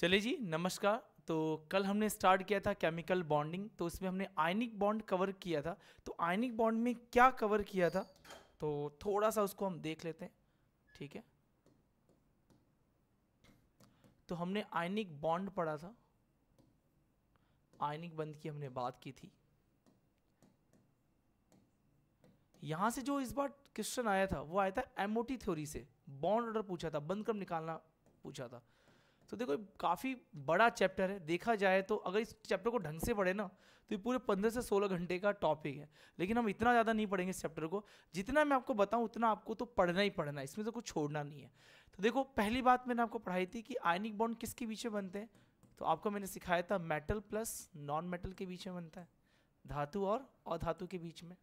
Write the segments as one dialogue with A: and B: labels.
A: चले जी नमस्कार तो कल हमने स्टार्ट किया था केमिकल बॉन्डिंग तो इसमें हमने आयनिक बॉन्ड कवर किया था तो आयनिक बॉन्ड में क्या कवर किया था तो थोड़ा सा उसको हम देख लेते हैं ठीक है तो हमने आयनिक बॉन्ड पढ़ा था आयनिक बंद की हमने बात की थी यहां से जो इस बार क्वेश्चन आया था वो आया था एमओटी थ्योरी से बॉन्ड ऑर्डर पूछा था बंद क्रम निकालना पूछा था तो देखो काफ़ी बड़ा चैप्टर है देखा जाए तो अगर इस चैप्टर को ढंग से पढ़े ना तो ये पूरे पंद्रह से सोलह घंटे का टॉपिक है लेकिन हम इतना ज़्यादा नहीं पढ़ेंगे इस चैप्टर को जितना मैं आपको बताऊँ उतना आपको तो पढ़ना ही पढ़ना है इसमें तो कुछ छोड़ना नहीं है तो देखो पहली बात मैंने आपको पढ़ाई थी कि आयनिक बॉन्ड किसके बीच में बनते हैं तो आपको मैंने सिखाया था मेटल प्लस नॉन मेटल के बीच में बनता है धातु और अधातु के बीच में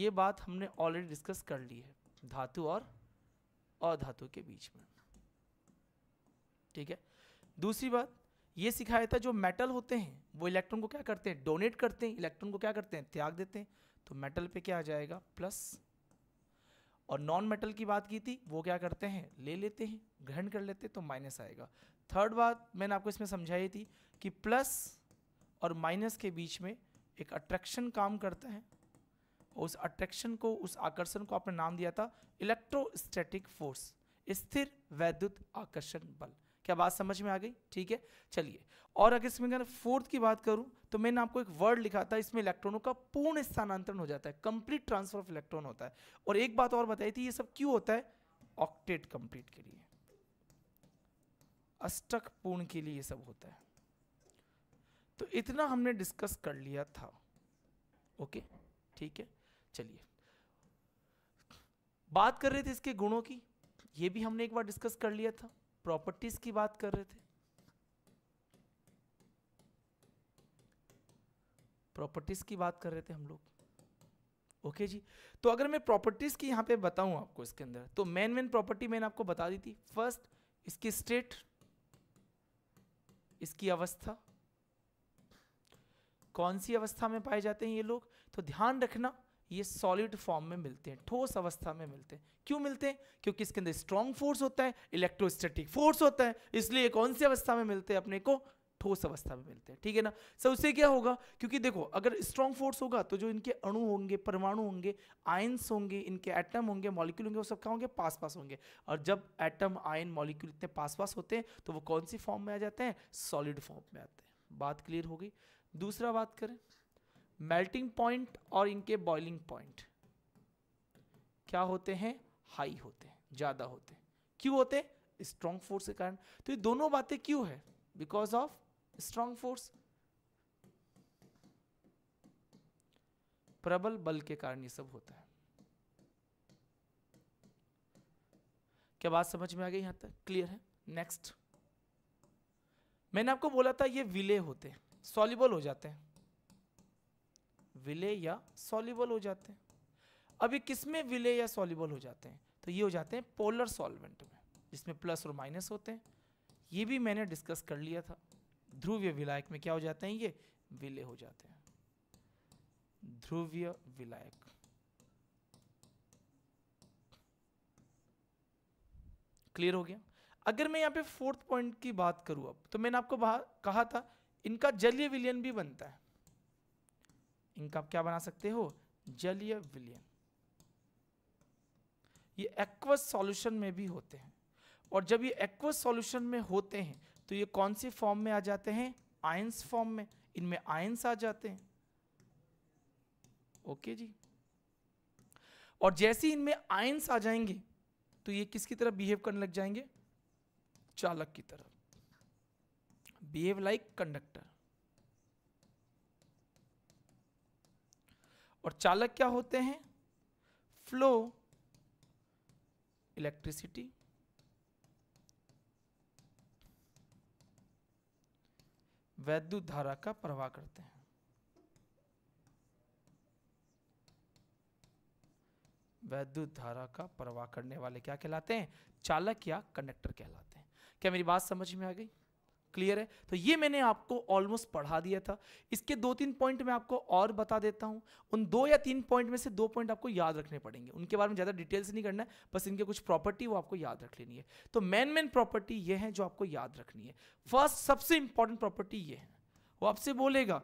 A: ये बात हमने ऑलरेडी डिस्कस कर ली है धातु और अधातु के बीच में ठीक है दूसरी बात ये सिखाया था जो मेटल होते हैं वो इलेक्ट्रॉन को क्या करते हैं डोनेट करते हैं इलेक्ट्रॉन को क्या करते हैं त्याग देते हैं तो मेटल पे क्या आ जाएगा प्लस और नॉन मेटल की बात की थी वो क्या करते हैं ले लेते हैं ग्रहण कर लेते हैं तो माइनस आएगा थर्ड बात मैंने आपको इसमें समझाई थी कि प्लस और माइनस के बीच में एक अट्रैक्शन काम करता है उस अट्रैक्शन को उस आकर्षण को आपने नाम दिया था इलेक्ट्रोस्टैटिक फोर्स स्थिर वैद्युत आकर्षण बल क्या बात समझ में आ गई ठीक है चलिए और अगर इसमें अगर फोर्थ की बात करूं तो मैंने आपको एक वर्ड लिखा था इसमें इलेक्ट्रॉनों का पूर्ण स्थानांतरण हो जाता है कंप्लीट ट्रांसफर ऑफ इलेक्ट्रॉन होता है और एक बात और बताई थी ये सब क्यों होता है ऑक्टेट कंप्लीट के लिए अष्टक पूर्ण के लिए ये सब होता है तो इतना हमने डिस्कस कर लिया था ओके ठीक है चलिए बात कर रहे थे इसके गुणों की ये भी हमने एक बार डिस्कस कर लिया था प्रॉपर्टीज की बात कर रहे थे प्रॉपर्टीज की बात कर रहे थे हम लोग ओके okay जी तो अगर मैं प्रॉपर्टीज़ की यहां पे बताऊं आपको इसके अंदर तो मेन मेन प्रॉपर्टी मैंने आपको बता दी थी फर्स्ट इसकी स्टेट इसकी अवस्था कौन सी अवस्था में पाए जाते हैं ये लोग तो ध्यान रखना ये सॉलिड फॉर्म में मिलते हैं ठोस अवस्था में मिलते हैं क्यों मिलते हैं क्योंकि इसके अंदर स्ट्रांग फोर्स होता है इलेक्ट्रोस्टैटिक फोर्स होता है इसलिए कौन सी अवस्था में मिलते हैं अपने को ठोस अवस्था में मिलते हैं ठीक है ना सर उससे क्या होगा क्योंकि देखो अगर स्ट्रांग फोर्स होगा तो जो इनके अणु होंगे परमाणु होंगे आयंस होंगे इनके एटम होंगे मॉलिक्यूल होंगे वो सब क्या होंगे पास पास होंगे और जब एटम आयन मॉलिक्यूल इतने पास पास होते हैं तो वो कौन सी फॉर्म में आ जाते हैं सॉलिड फॉर्म में आते हैं बात क्लियर हो गई दूसरा बात करें मेल्टिंग पॉइंट और इनके बॉइलिंग पॉइंट क्या होते हैं हाई होते हैं ज़्यादा होते हैं क्यों होते हैं स्ट्रॉन्ग फोर्स के कारण तो ये दोनों बातें क्यों है बिकॉज ऑफ स्ट्रॉन्ग फोर्स प्रबल बल के कारण ये सब होता है क्या बात समझ में आ गई यहां तक क्लियर है नेक्स्ट मैंने आपको बोला था ये विले होते हैं सॉलिबल हो जाते हैं विलय या सॉल्युबल हो जाते हैं अब ये किस में विलय या सॉल्युबल हो जाते हैं तो ये हो जाते हैं पोलर सॉल्वेंट में जिसमें प्लस और माइनस होते हैं ये भी मैंने डिस्कस कर लिया था ध्रुवीय विलायक में क्या हो जाते हैं ये विलय हो जाते हैं ध्रुवीय विलायक क्लियर हो गया अगर मैं यहाँ पे फोर्थ पॉइंट की बात करूँ अब तो मैंने आपको कहा था इनका जलीय विलयन भी बनता है इनका आप क्या बना सकते हो जलीय विलयन ये एक्वस सॉल्यूशन में भी होते हैं और जब ये एक्वस सॉल्यूशन में होते हैं तो ये कौन सी फॉर्म में आ जाते हैं आयंस फॉर्म में इनमें आयंस आ जाते हैं ओके जी और जैसे इनमें आयंस आ जाएंगे तो ये किसकी तरफ बिहेव करने लग जाएंगे चालक की तरफ बिहेव लाइक कंडक्टर और चालक क्या होते हैं फ्लो इलेक्ट्रिसिटी वैद्युत धारा का प्रवाह करते हैं वैद्युत धारा का प्रवाह करने वाले क्या कहलाते हैं चालक या कंडक्टर कहलाते हैं क्या मेरी बात समझ में आ गई क्लियर है तो ये मैंने आपको ऑलमोस्ट पढ़ा दिया था इसके दो तीन पॉइंट मैं आपको और बता देता हूँ उन दो या तीन पॉइंट में से दो पॉइंट आपको याद रखने पड़ेंगे उनके बारे में ज़्यादा डिटेल्स नहीं करना है बस इनके कुछ प्रॉपर्टी वो आपको याद रख लेनी है तो मेन मेन प्रॉपर्टी ये है जो आपको याद रखनी है फर्स्ट सबसे इंपॉर्टेंट प्रॉपर्टी ये है वो आपसे बोलेगा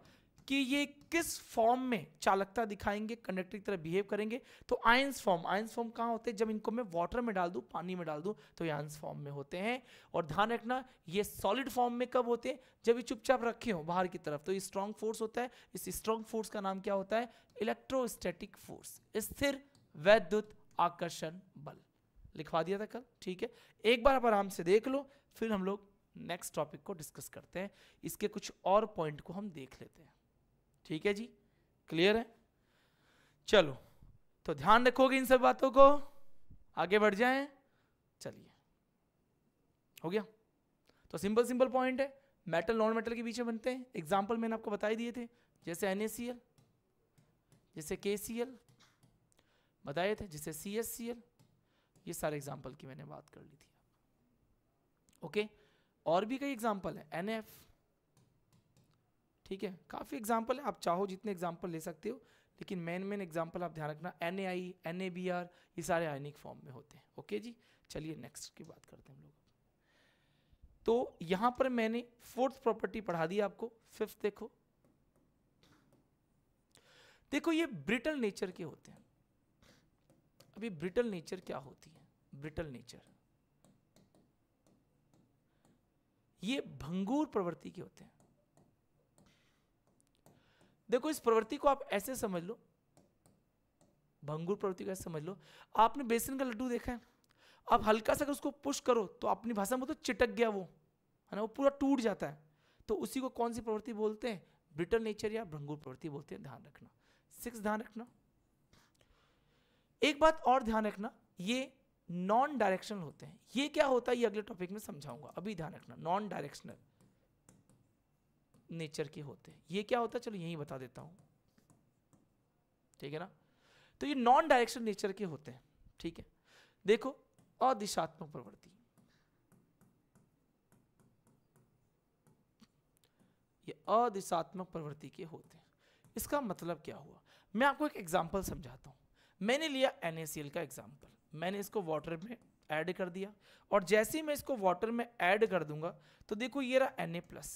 A: कि ये किस फॉर्म में चालकता दिखाएंगे कंडक्टर की तरह बिहेव करेंगे तो आयंस फॉर्म आयंस फॉर्म कहाँ होते हैं जब इनको मैं वाटर में डाल दूँ पानी में डाल दूँ तो ये आयंस फॉर्म में होते हैं और ध्यान रखना ये सॉलिड फॉर्म में कब होते हैं जब ये चुपचाप रखे हों बाहर की तरफ तो ये स्ट्रांग फोर्स होता है इस स्ट्रांग फोर्स का नाम क्या होता है इलेक्ट्रोस्टेटिक फोर्स स्थिर वैद्युत आकर्षण बल लिखवा दिया था कल ठीक है एक बार आप आराम से देख लो फिर हम लोग नेक्स्ट टॉपिक को डिस्कस करते हैं इसके कुछ और पॉइंट को हम देख लेते हैं ठीक है जी क्लियर है चलो तो ध्यान रखोगे इन सब बातों को आगे बढ़ जाए चलिए हो गया तो सिंपल सिंपल पॉइंट है मेटल नॉन मेटल के बीच में बनते हैं एग्जाम्पल मैंने आपको बताई दिए थे जैसे एन जैसे के बताए थे जैसे सी एस सी एल ये सारे एग्जाम्पल की मैंने बात कर ली थी ओके और भी कई एग्जाम्पल है एन एफ ठीक है काफ़ी एग्जाम्पल है आप चाहो जितने एग्जाम्पल ले सकते हो लेकिन मेन मेन एग्जाम्पल आप ध्यान रखना N A I N A B R ये सारे आयनिक फॉर्म में होते हैं ओके जी चलिए नेक्स्ट की बात करते हैं हम लोग तो यहाँ पर मैंने फोर्थ प्रॉपर्टी पढ़ा दी आपको फिफ्थ देखो देखो ये ब्रिटल नेचर के होते हैं अभी ब्रिटल नेचर क्या होती है ब्रिटल नेचर ये भंगूर प्रवृत्ति के होते हैं देखो इस प्रवृत्ति को आप ऐसे समझ लो भंगुर प्रवृत्ति को ऐसे समझ लो आपने बेसन का लड्डू देखा है आप हल्का सा अगर उसको पुश करो तो अपनी भाषा में तो चिटक गया वो है ना वो पूरा टूट जाता है तो उसी को कौन सी प्रवृत्ति बोलते हैं ब्रिटल नेचर या भ्रंगुर प्रवृत्ति बोलते हैं ध्यान रखना सिक्स ध्यान रखना एक बात और ध्यान रखना ये नॉन डायरेक्शनल होते हैं ये क्या होता है ये अगले टॉपिक में समझाऊंगा अभी ध्यान रखना नॉन डायरेक्शनल नेचर के होते हैं ये क्या होता है चलो यही बता देता हूँ ठीक है ना तो ये नॉन डायरेक्शन नेचर के होते हैं ठीक है देखो अदिशात्मक प्रवृत्ति ये अदिशात्मक प्रवृत्ति के होते हैं इसका मतलब क्या हुआ मैं आपको एक एग्जाम्पल समझाता हूँ मैंने लिया एन का एग्जाम्पल मैंने इसको वाटर में ऐड कर दिया और जैसे ही मैं इसको वाटर में ऐड कर दूंगा तो देखो ये रहा एन ए प्लस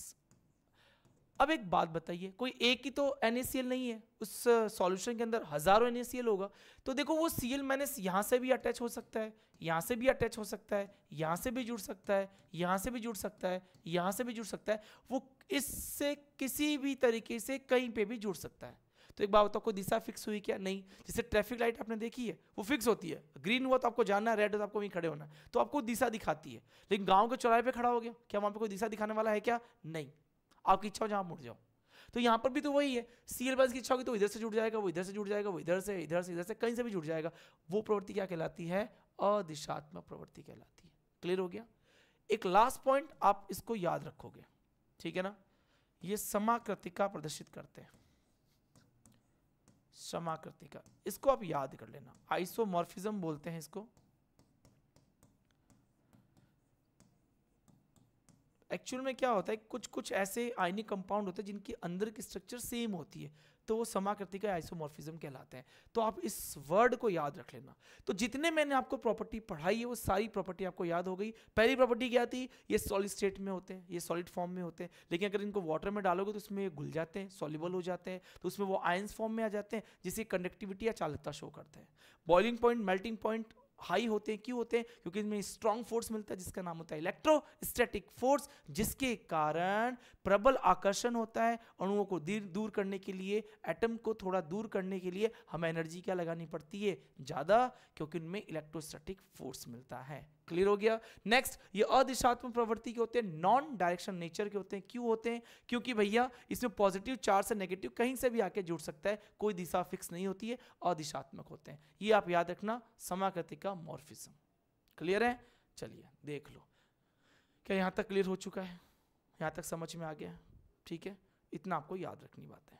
A: अब एक बात बताइए कोई एक ही तो एन नहीं है उस सॉल्यूशन uh, के अंदर हज़ारों एन होगा तो देखो वो सी एल माइनस यहाँ से भी अटैच हो सकता है यहाँ से भी अटैच हो सकता है यहाँ से भी जुड़ सकता है यहाँ से भी जुड़ सकता है यहाँ से भी जुड़ सकता है वो इससे किसी भी तरीके से कहीं पे भी जुड़ सकता है तो एक बात बताओ कोई दिशा फिक्स हुई क्या नहीं जैसे ट्रैफिक लाइट आपने देखी है वो फिक्स होती है ग्रीन हुआ तो आपको जाना है रेड हुआ तो आपको वहीं खड़े होना तो आपको दिशा दिखाती है लेकिन गाँव के चौराहे पर खड़ा हो गया क्या वहाँ पर कोई दिशा दिखाने वाला है क्या नहीं आपकी इच्छा जहां जहाँ मुड़ जाओ तो यहाँ पर भी तो वही है सीएल बस की इच्छा होगी तो इधर से जुड़ जाएगा वो इधर से जुड़ जाएगा वो इधर से इधर से इधर से कहीं से भी जुड़ जाएगा वो प्रवृत्ति क्या कहलाती है अदिशात्मक प्रवृत्ति कहलाती है क्लियर हो गया एक लास्ट पॉइंट आप इसको याद रखोगे ठीक है ना ये समाकृतिका प्रदर्शित करते हैं समाकृतिका इसको आप याद कर लेना आइसोमॉर्फिज्म बोलते हैं इसको एक्चुअल में क्या होता है कुछ कुछ ऐसे आयनिक कंपाउंड होते हैं जिनके अंदर की स्ट्रक्चर सेम होती है तो वो समाकृति का आइसोमॉर्फिज्म कहलाते हैं तो आप इस वर्ड को याद रख लेना तो जितने मैंने आपको प्रॉपर्टी पढ़ाई है वो सारी प्रॉपर्टी आपको याद हो गई पहली प्रॉपर्टी क्या थी ये सॉलिड स्टेट में होते हैं ये सॉलिड फॉर्म में होते हैं लेकिन अगर इनको वाटर में डालोगे तो उसमें घुल जाते हैं सॉलिबल हो जाते हैं तो उसमें वो आयंस फॉर्म में आ जाते हैं जिससे कंडक्टिविटी या चालकता शो करते हैं boiling point melting point high होते हैं क्यों होते हैं क्योंकि इनमें स्ट्रांग फोर्स मिलता है जिसका नाम होता है इलेक्ट्रोस्टैटिक फोर्स जिसके कारण प्रबल आकर्षण होता है अणुओं को दूर करने के लिए एटम को थोड़ा दूर करने के लिए हमें एनर्जी क्या लगानी पड़ती है ज़्यादा क्योंकि उनमें इलेक्ट्रोस्टैटिक फोर्स मिलता है क्लियर हो गया नेक्स्ट ये अदिशात्मक प्रवृत्ति के होते हैं नॉन डायरेक्शन नेचर के होते हैं क्यों होते हैं क्योंकि भैया इसमें पॉजिटिव चार्ज से नेगेटिव कहीं से भी आके जुड़ सकता है कोई दिशा फिक्स नहीं होती है अदिशात्मक होते हैं ये आप याद रखना समाकृति का मॉर्फिज्म क्लियर है चलिए देख लो क्या यहाँ तक क्लियर हो चुका है यहाँ तक समझ में आ गया ठीक है इतना आपको याद रखनी बात है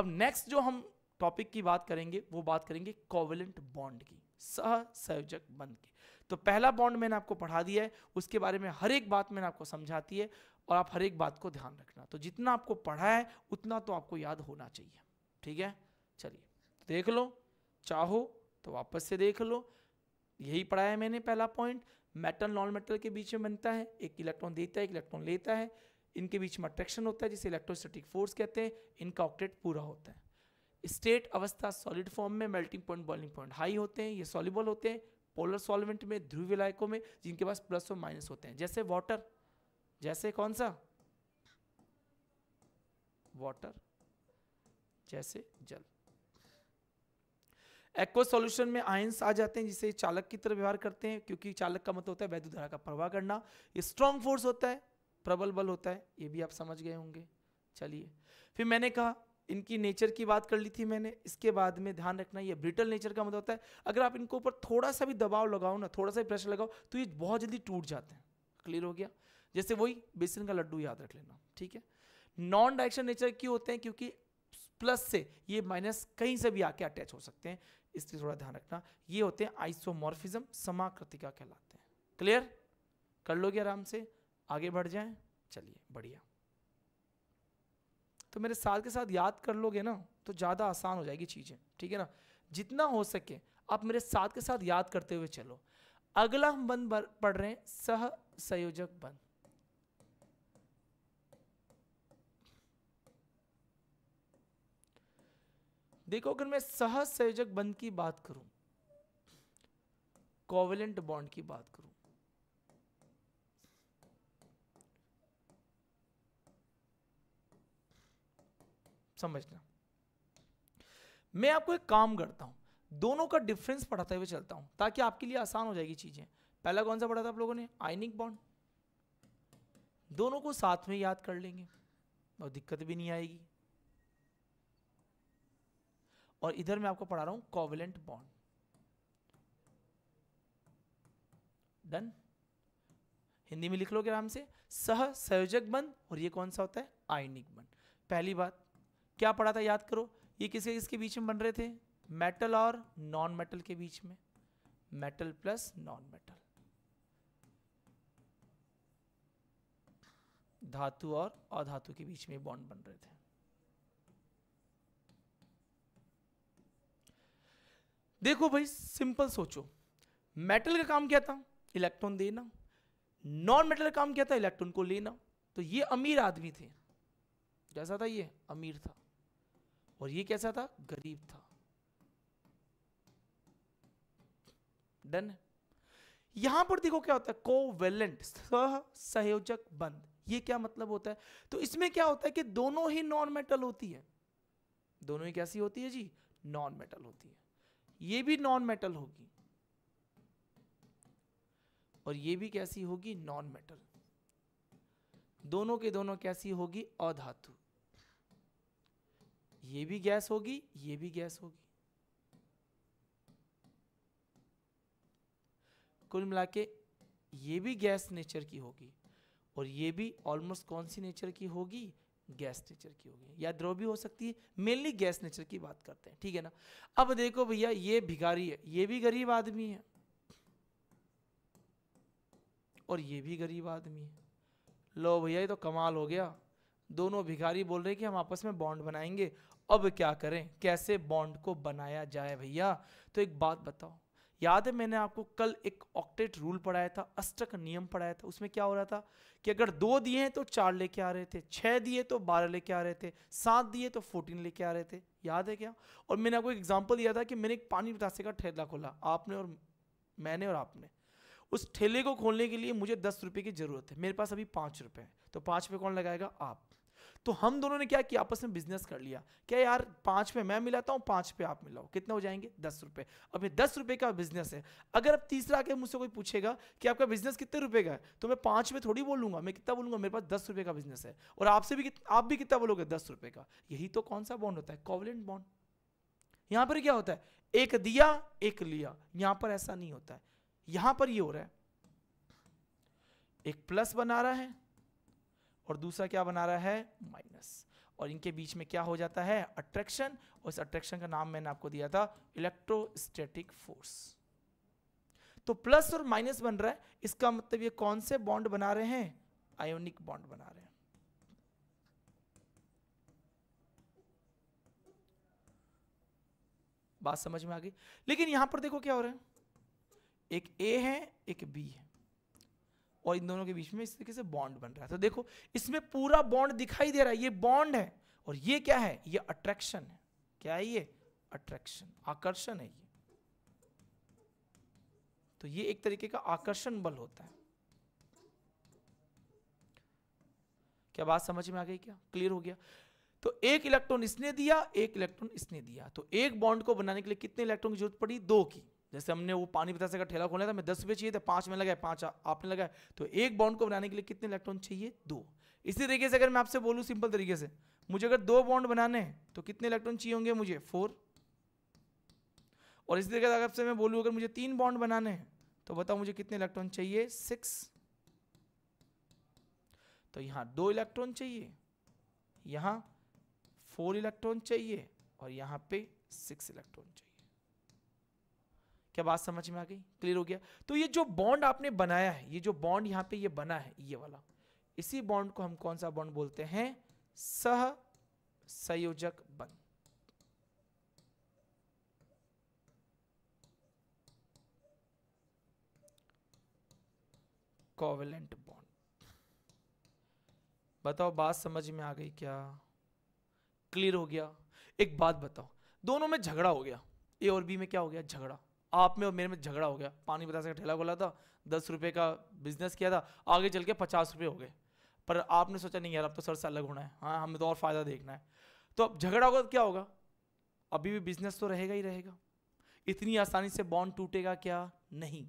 A: अब नेक्स्ट जो हम टॉपिक की बात करेंगे वो बात करेंगे कोवेलेंट बॉन्ड की सह संयोजक बंध की तो पहला बॉन्ड मैंने आपको पढ़ा दिया है उसके बारे में हर एक बात मैंने आपको समझाती है और आप हर एक बात को ध्यान रखना तो जितना आपको पढ़ा है उतना तो आपको याद होना चाहिए ठीक है चलिए तो देख लो चाहो तो वापस से देख लो यही पढ़ा है मैंने पहला पॉइंट मेटल नॉन मेटल के बीच में बनता है एक इलेक्ट्रॉन देता है एक इलेक्ट्रॉन लेता है इनके बीच में अट्रैक्शन होता है जिसे इलेक्ट्रोस्टैटिक फोर्स कहते हैं इनका ऑक्टेट पूरा होता है स्टेट अवस्था सॉलिड फॉर्म में melting point boiling point high होते हैं ये सॉलिबल होते हैं पोलर सॉल्वेंट में ध्रुव लायकों में जिनके पास प्लस और माइनस होते हैं जैसे वाटर जैसे कौन सा वाटर जैसे जल एक्वा सॉल्यूशन में आयंस आ जाते हैं जिसे चालक की तरह व्यवहार करते हैं क्योंकि चालक का मतलब होता है वैद्युत धारा का प्रवाह करना ये स्ट्रांग फोर्स होता है प्रबल बल होता है ये भी आप समझ गए होंगे चलिए फिर मैंने कहा इनकी नेचर की बात कर ली थी मैंने इसके बाद में ध्यान रखना ये ब्रिटल नेचर का मतलब होता है अगर आप इनके ऊपर थोड़ा सा भी दबाव लगाओ ना थोड़ा सा प्रेशर लगाओ तो ये बहुत जल्दी टूट जाते हैं क्लियर हो गया जैसे वही बेसन का लड्डू याद रख लेना ठीक है नॉन डायरेक्शन नेचर क्यों होते हैं क्योंकि प्लस से ये माइनस कहीं से भी आके अटैच हो सकते हैं इसलिए थोड़ा ध्यान रखना ये होते हैं आइसोमॉर्फिज्म समाकृतिका कहलाते हैं क्लियर कर लोगे आराम से आगे बढ़ जाएं चलिए बढ़िया तो मेरे साथ के साथ याद कर लोगे ना तो ज़्यादा आसान हो जाएगी चीज़ें ठीक है ना जितना हो सके आप मेरे साथ के साथ याद करते हुए चलो अगला हम बंद पढ़ रहे हैं सह संयोजक बंद देखो अगर मैं सह संयोजक बंद की बात करूं कोवेलेंट बॉन्ड की बात करूं समझना मैं आपको एक काम करता हूँ दोनों का डिफरेंस पढ़ाते हुए चलता हूँ ताकि आपके लिए आसान हो जाएगी चीज़ें पहला कौन सा पढ़ा था आप लोगों ने आयनिक बॉन्ड दोनों को साथ में याद कर लेंगे और दिक्कत भी नहीं आएगी और इधर मैं आपको पढ़ा रहा हूं कोवलेंट बॉन्ड डन हिंदी में लिख लो आराम से सह संयोजक बंद और ये कौन सा होता है आयनिक बंद पहली बात क्या पढ़ा था याद करो ये किसके किसके बीच में बन रहे थे मेटल और नॉन मेटल के बीच में मेटल प्लस नॉन मेटल धातु और अधातु के बीच में बॉन्ड बन रहे थे देखो भाई सिंपल सोचो मेटल का काम क्या था इलेक्ट्रॉन देना नॉन मेटल का काम क्या था इलेक्ट्रॉन को लेना तो ये अमीर आदमी थे जैसा था ये अमीर था और ये कैसा था गरीब था डन यहां पर देखो क्या होता है कोवेलेंट सह सहयोजक बंद ये क्या मतलब होता है तो इसमें क्या होता है कि दोनों ही नॉन मेटल होती है दोनों ही कैसी होती है जी नॉन मेटल होती है ये भी नॉन मेटल होगी और ये भी कैसी होगी नॉन मेटल दोनों के दोनों कैसी होगी अधातु ये भी गैस होगी ये भी गैस होगी कुल मिला के ये भी गैस नेचर की होगी और ये भी ऑलमोस्ट कौन सी नेचर की होगी गैस नेचर की होगी या द्रव भी हो सकती है मेनली गैस नेचर की बात करते हैं ठीक है ना अब देखो भैया ये भिगारी है ये भी गरीब आदमी है और ये भी गरीब आदमी है लो भैया ये तो कमाल हो गया दोनों भिखारी बोल रहे कि हम आपस में बॉन्ड बनाएंगे अब क्या करें कैसे बॉन्ड को बनाया जाए भैया तो एक बात बताओ याद है मैंने आपको कल एक ऑक्टेट रूल पढ़ाया था अष्टक नियम पढ़ाया था उसमें क्या हो रहा था कि अगर दो दिए हैं तो चार लेके आ रहे थे छह दिए तो बारह लेके आ रहे थे सात दिए तो फोर्टीन लेके आ रहे थे याद है क्या और मैंने आपको एक एग्जाम्पल दिया था कि मैंने एक पानी पतासे का ठेला खोला आपने और मैंने और आपने उस ठेले को खोलने के लिए मुझे दस रुपये की ज़रूरत है मेरे पास अभी पाँच रुपये हैं तो पाँच रुपये कौन लगाएगा आप तो हम दोनों ने क्या किया आपस में बिजनेस कर लिया क्या यार पांच पे मैं मिलाता हूँ पांच पे आप मिलाओ कितने हो जाएंगे दस रुपए अब ये दस रुपए का बिजनेस है अगर अब तीसरा आके मुझसे कोई पूछेगा कि आपका बिजनेस कितने रुपए का है तो मैं पांच पे थोड़ी बोलूंगा मैं कितना बोलूंगा मेरे पास दस रुपए का बिजनेस है और आपसे भी आप भी कितना बोलोगे दस रुपए का यही तो कौन सा बॉन्ड होता है कॉवलेंट बॉन्ड यहाँ पर क्या होता है एक दिया एक लिया यहाँ पर ऐसा नहीं होता है यहाँ पर ये हो रहा है एक प्लस बना रहा है और दूसरा क्या बना रहा है माइनस और इनके बीच में क्या हो जाता है अट्रैक्शन और इस अट्रैक्शन का नाम मैंने आपको दिया था इलेक्ट्रोस्टैटिक फोर्स तो प्लस और माइनस बन रहा है इसका मतलब ये कौन से बॉन्ड बना रहे हैं आयोनिक बॉन्ड बना रहे हैं बात समझ में आ गई लेकिन यहां पर देखो क्या हो रहा है एक ए है एक बी है और इन दोनों के बीच में इस तरीके से बॉन्ड बन रहा है तो देखो इसमें पूरा बॉन्ड दिखाई दे रहा है ये बॉन्ड है और ये क्या है ये अट्रैक्शन है क्या है ये अट्रैक्शन आकर्षण है ये तो ये एक तरीके का आकर्षण बल होता है क्या बात समझ में आ गई क्या क्लियर हो गया तो एक इलेक्ट्रॉन इसने दिया एक इलेक्ट्रॉन इसने दिया तो एक बॉन्ड को बनाने के लिए कितने इलेक्ट्रॉन की जरूरत पड़ी दो की जैसे हमने वो पानी से का ठेला खोला था मैं दस रुपये चाहिए था पाँच में लगाए पाँच आपने लगाए तो एक बॉन्ड को बनाने के लिए कितने इलेक्ट्रॉन चाहिए दो इसी तरीके से अगर मैं आपसे बोलूँ सिंपल तरीके से मुझे अगर दो बॉन्ड बनाने हैं तो कितने इलेक्ट्रॉन चाहिए होंगे मुझे फोर और इसी तरीके से अगर आपसे मैं बोलूँ अगर मुझे तीन बॉन्ड बनाने हैं तो बताओ मुझे कितने इलेक्ट्रॉन चाहिए सिक्स तो यहाँ दो इलेक्ट्रॉन चाहिए यहाँ फोर इलेक्ट्रॉन चाहिए और यहाँ पे सिक्स इलेक्ट्रॉन चाहिए क्या बात समझ में आ गई क्लियर हो गया तो ये जो बॉन्ड आपने बनाया है ये जो बॉन्ड यहाँ पे ये बना है ये वाला इसी बॉन्ड को हम कौन सा बॉन्ड बोलते हैं सह संयोजक बंध कोवेलेंट बॉन्ड बताओ बात समझ में आ गई क्या क्लियर हो गया एक बात बताओ दोनों में झगड़ा हो गया ए और बी में क्या हो गया झगड़ा आप में और मेरे में झगड़ा हो गया पानी बतासे का ठेला खोला था दस रुपये का बिजनेस किया था आगे चल के पचास रुपये हो गए पर आपने सोचा नहीं यार अब तो सर से अलग होना है हाँ हमें तो और फ़ायदा देखना है तो अब झगड़ा होगा तो क्या होगा अभी भी बिजनेस तो रहेगा ही रहेगा इतनी आसानी से बॉन्ड टूटेगा क्या नहीं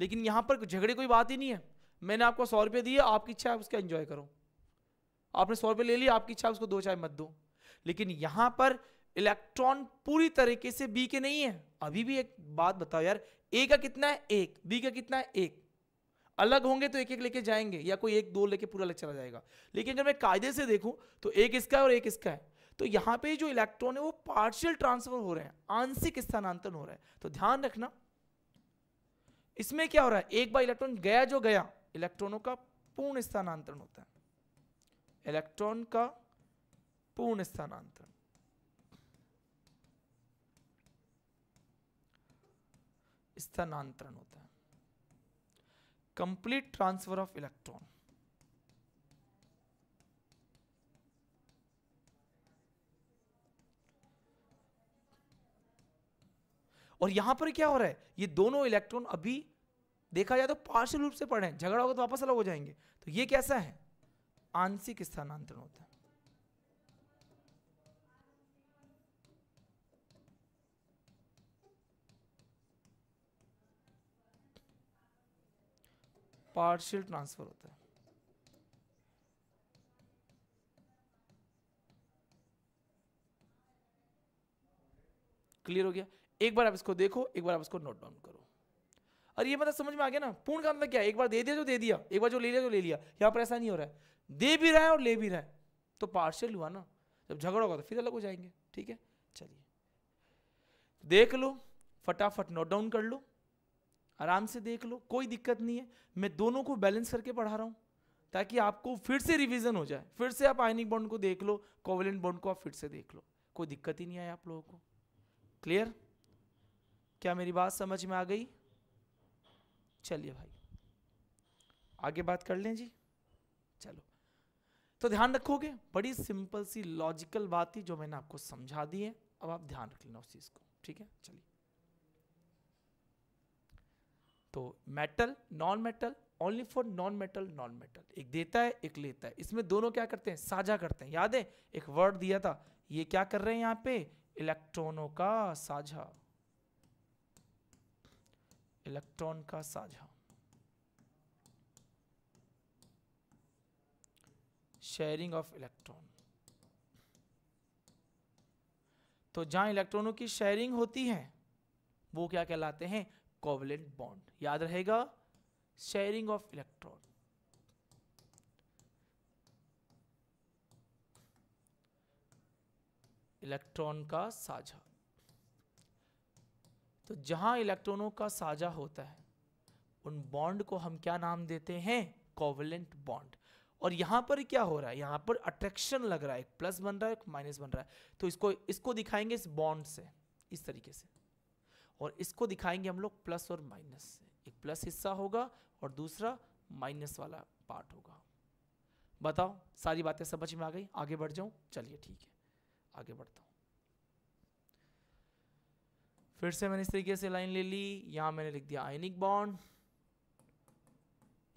A: लेकिन यहाँ पर झगड़े कोई बात ही नहीं है मैंने आपको सौ रुपये दिए आपकी इच्छा है उसका एंजॉय करो आपने सौ रुपये ले लिया आपकी इच्छा उसको दो चाय मत दो लेकिन यहाँ पर इलेक्ट्रॉन पूरी तरीके से बी के नहीं है अभी भी एक बात बताओ यार ए का कितना है एक बी का कितना है एक अलग होंगे तो एक एक लेके जाएंगे या कोई एक दो लेके पूरा अलग चला जाएगा लेकिन अगर मैं कायदे से देखूं तो एक इसका है और एक इसका है तो यहां पे जो इलेक्ट्रॉन है वो पार्शियल ट्रांसफर हो रहे हैं आंशिक स्थानांतरण हो रहा है तो ध्यान रखना इसमें क्या हो रहा है एक बार इलेक्ट्रॉन गया जो गया इलेक्ट्रॉनों का पूर्ण स्थानांतरण होता है इलेक्ट्रॉन का पूर्ण स्थानांतरण स्थानांतरण होता है कंप्लीट ट्रांसफर ऑफ इलेक्ट्रॉन और यहां पर क्या हो रहा है ये दोनों इलेक्ट्रॉन अभी देखा जाए तो पार्शियल रूप से पड़े हैं झगड़ा होगा तो वापस अलग हो जाएंगे तो ये कैसा है आंशिक स्थानांतरण होता है पार्शियल ट्रांसफर होता है क्लियर हो गया एक बार आप इसको देखो एक बार आप इसको नोट डाउन करो और ये मतलब समझ में आ गया ना पूर्ण का मतलब क्या एक बार दे दिया जो तो दे दिया एक बार जो ले लिया जो तो ले लिया यहां पर ऐसा नहीं हो रहा है दे भी रहा है और ले भी रहा है तो पार्शियल हुआ ना जब झगड़ा होगा तो फिर अलग हो जाएंगे ठीक है चलिए देख लो फटाफट नोट डाउन कर लो आराम से देख लो कोई दिक्कत नहीं है मैं दोनों को बैलेंस करके पढ़ा रहा हूँ ताकि आपको फिर से रिविजन हो जाए फिर से आप आयनिक बॉन्ड को देख लो कोवलेंट बॉन्ड को आप फिर से देख लो कोई दिक्कत ही नहीं आई आप लोगों को क्लियर क्या मेरी बात समझ में आ गई चलिए भाई आगे बात कर लें जी चलो तो ध्यान रखोगे बड़ी सिंपल सी लॉजिकल बात थी जो मैंने आपको समझा दी है अब आप ध्यान रख लेना उस चीज़ को ठीक है चलिए तो metal non metal only for non metal non metal एक देता है एक लेता है इसमें दोनों क्या करते हैं साझा करते हैं याद है एक वर्ड दिया था ये क्या कर रहे हैं यहाँ पे इलेक्ट्रॉनों का साझा इलेक्ट्रॉन का साझा शेयरिंग ऑफ इलेक्ट्रॉन तो जहां इलेक्ट्रॉनों की शेयरिंग होती है वो क्या कहलाते हैं कोवलेंट बॉन्ड याद रहेगा शेयरिंग ऑफ इलेक्ट्रॉन इलेक्ट्रॉन का साझा तो जहां इलेक्ट्रॉनों का साझा होता है उन बॉन्ड को हम क्या नाम देते हैं कोवलेंट बॉन्ड और यहां पर क्या हो रहा है यहां पर अट्रैक्शन लग रहा है एक प्लस बन रहा है एक माइनस बन रहा है तो इसको इसको दिखाएंगे इस बॉन्ड से इस तरीके से और इसको दिखाएंगे हम लोग प्लस और माइनस एक प्लस हिस्सा होगा और दूसरा माइनस वाला पार्ट होगा बताओ सारी बातें समझ में आ गई आगे बढ़ जाऊं चलिए ठीक है आगे बढ़ता हूँ फिर से मैंने इस तरीके से लाइन ले ली यहां मैंने लिख दिया आयनिक बॉन्ड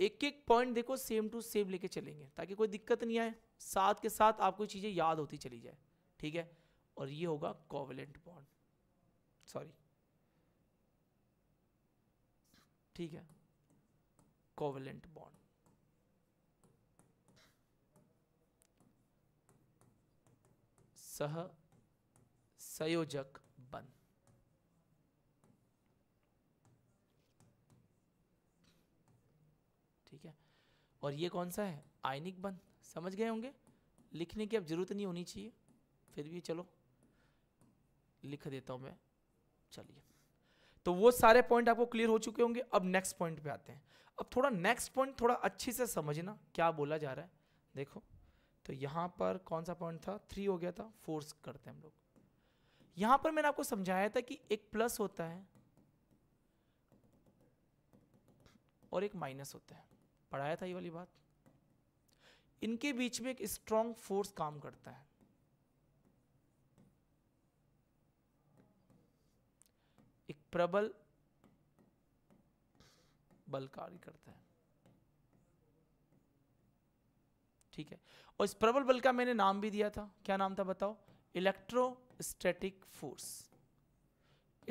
A: एक एक पॉइंट देखो सेम टू सेम लेके चलेंगे ताकि कोई दिक्कत नहीं आए साथ के साथ आपको चीज़ें याद होती चली जाए ठीक है और ये होगा कोवलेंट बॉन्ड सॉरी ठीक है कोवेलेंट बॉन्ड सह संयोजक बन ठीक है और ये कौन सा है आयनिक बन समझ गए होंगे लिखने की अब ज़रूरत नहीं होनी चाहिए फिर भी चलो लिख देता हूं मैं चलिए तो वो सारे पॉइंट आपको क्लियर हो चुके होंगे अब नेक्स्ट पॉइंट पे आते हैं अब थोड़ा नेक्स्ट पॉइंट थोड़ा अच्छे से समझना क्या बोला जा रहा है देखो तो यहाँ पर कौन सा पॉइंट था थ्री हो गया था फोर्स करते हैं हम लोग यहाँ पर मैंने आपको समझाया था कि एक प्लस होता है और एक माइनस होता है पढ़ाया था ये वाली बात इनके बीच में एक स्ट्रांग फोर्स काम करता है प्रबल बल कार्य करता है ठीक है और इस प्रबल बल का मैंने नाम भी दिया था क्या नाम था बताओ इलेक्ट्रोस्टैटिक फोर्स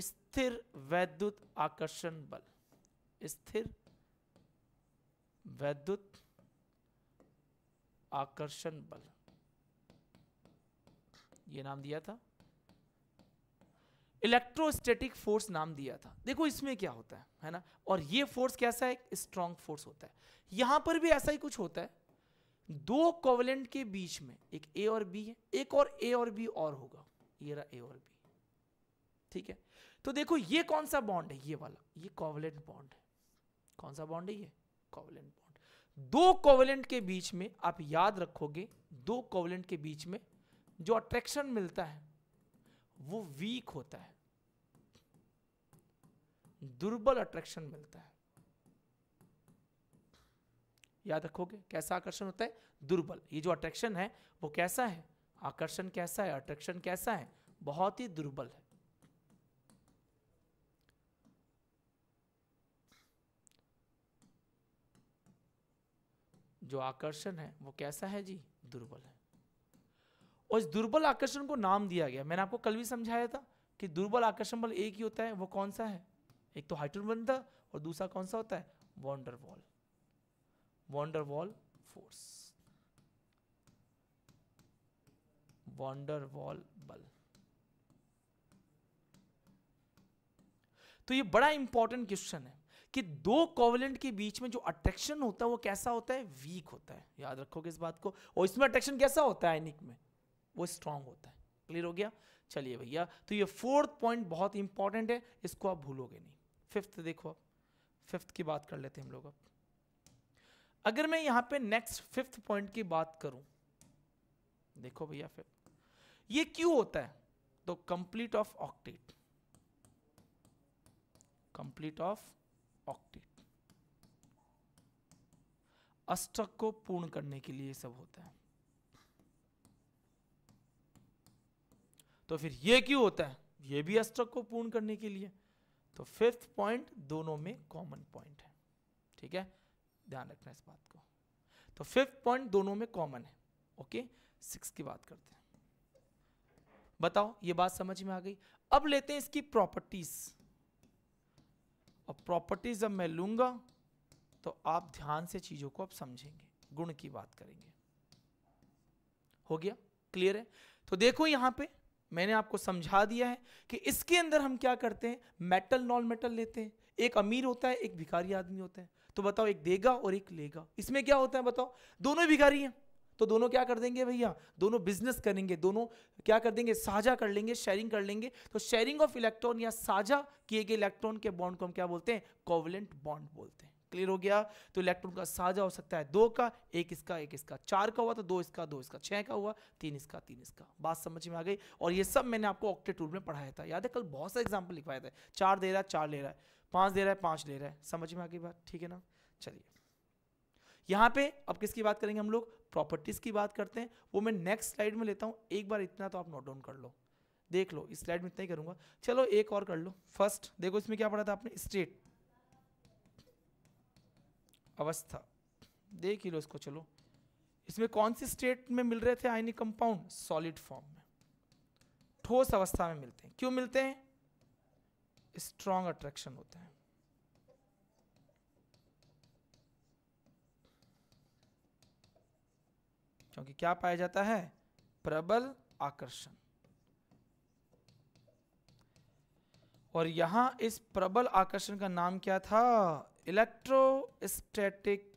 A: स्थिर वैद्युत आकर्षण बल स्थिर वैद्युत आकर्षण बल ये नाम दिया था इलेक्ट्रोस्टेटिक फोर्स नाम दिया था देखो इसमें क्या होता है है ना और ये फोर्स कैसा है स्ट्रांग फोर्स होता है यहां पर भी ऐसा ही कुछ होता है दो कोवलेंट के बीच में एक ए और बी है एक और ए और बी और होगा ये रहा ए और बी ठीक है तो देखो ये कौन सा बॉन्ड है ये वाला ये कोवलेंट बॉन्ड है कौन सा बॉन्ड है ये कोवलेंट बॉन्ड दो कोवलेंट के बीच में आप याद रखोगे दो कोवलेंट के बीच में जो अट्रैक्शन मिलता है वो वीक होता है दुर्बल अट्रैक्शन मिलता है याद रखोगे कैसा आकर्षण होता है दुर्बल ये जो अट्रैक्शन है वो कैसा है आकर्षण कैसा है अट्रैक्शन कैसा है बहुत ही दुर्बल है जो आकर्षण है वो कैसा है जी दुर्बल है और इस दुर्बल आकर्षण को नाम दिया गया मैंने आपको कल भी समझाया था कि दुर्बल आकर्षण बल एक ही होता है वो कौन सा है एक तो हाइड्रोजन बंधा और दूसरा कौन सा होता है van der Waals van der Waals force van der Waals बल तो ये बड़ा इंपॉर्टेंट क्वेश्चन है कि दो कोवलेंट के बीच में जो अट्रैक्शन होता है वो कैसा होता है वीक होता है याद रखोगे इस बात को और इसमें अट्रैक्शन कैसा होता है आयनिक में वो स्ट्रांग होता है क्लियर हो गया चलिए भैया तो ये फोर्थ पॉइंट बहुत इंपॉर्टेंट है इसको आप भूलोगे नहीं फिफ्थ देखो अब फिफ्थ की बात कर लेते हैं हम लोग अब अगर मैं यहां पे नेक्स्ट फिफ्थ पॉइंट की बात करूं देखो भैया फिफ्थ ये क्यों होता है तो complete of octet complete of octet अष्टक को पूर्ण करने के लिए सब होता है तो फिर ये क्यों होता है ये भी अष्टक को पूर्ण करने के लिए तो फिफ्थ पॉइंट दोनों में कॉमन पॉइंट है ठीक है ध्यान रखना इस बात को तो फिफ्थ पॉइंट दोनों में कॉमन है ओके सिक्स की बात करते हैं बताओ ये बात समझ में आ गई अब लेते हैं इसकी प्रॉपर्टीज और प्रॉपर्टीज जब मैं लूंगा तो आप ध्यान से चीजों को आप समझेंगे गुण की बात करेंगे हो गया क्लियर है तो देखो यहां पे मैंने आपको समझा दिया है कि इसके अंदर हम क्या करते हैं मेटल नॉन मेटल लेते हैं एक अमीर होता है एक भिखारी आदमी होता है तो बताओ एक देगा और एक लेगा इसमें क्या होता है बताओ दोनों भिखारी हैं तो दोनों क्या कर देंगे भैया दोनों बिजनेस करेंगे दोनों क्या कर देंगे साझा कर लेंगे शेयरिंग कर लेंगे तो शेयरिंग ऑफ इलेक्ट्रॉन या साझा किए गए इलेक्ट्रॉन के बॉन्ड को हम क्या बोलते हैं कोवलेंट बॉन्ड बोलते हैं क्लियर हो गया तो इलेक्ट्रॉन का साझा हो सकता है दो का एक इसका एक इसका चार का हुआ तो दो इसका दो इसका छः का हुआ तीन इसका तीन इसका बात समझ में आ गई और ये सब मैंने आपको ऑक्टेटूल में पढ़ाया था याद है कल बहुत सा एग्जाम्पल लिखवाया था चार दे रहा है चार ले रहा है पाँच दे रहा है पाँच ले रहा है समझ में आ गई बात ठीक है ना चलिए यहाँ पे अब किसकी बात करेंगे हम लोग प्रॉपर्टीज़ की बात करते हैं वो मैं नेक्स्ट स्लाइड में लेता हूँ एक बार इतना तो आप नोट डाउन कर लो देख लो इस स्लाइड में इतना ही करूंगा चलो एक और कर लो फर्स्ट देखो इसमें क्या पढ़ा था आपने स्टेट अवस्था देख ही लो इसको चलो इसमें कौन सी स्टेट में मिल रहे थे आयनिक कंपाउंड सॉलिड फॉर्म में ठोस अवस्था में मिलते हैं क्यों मिलते हैं स्ट्रांग अट्रैक्शन होते हैं क्योंकि क्या पाया जाता है प्रबल आकर्षण और यहां इस प्रबल आकर्षण का नाम क्या था इलेक्ट्रोस्टैटिक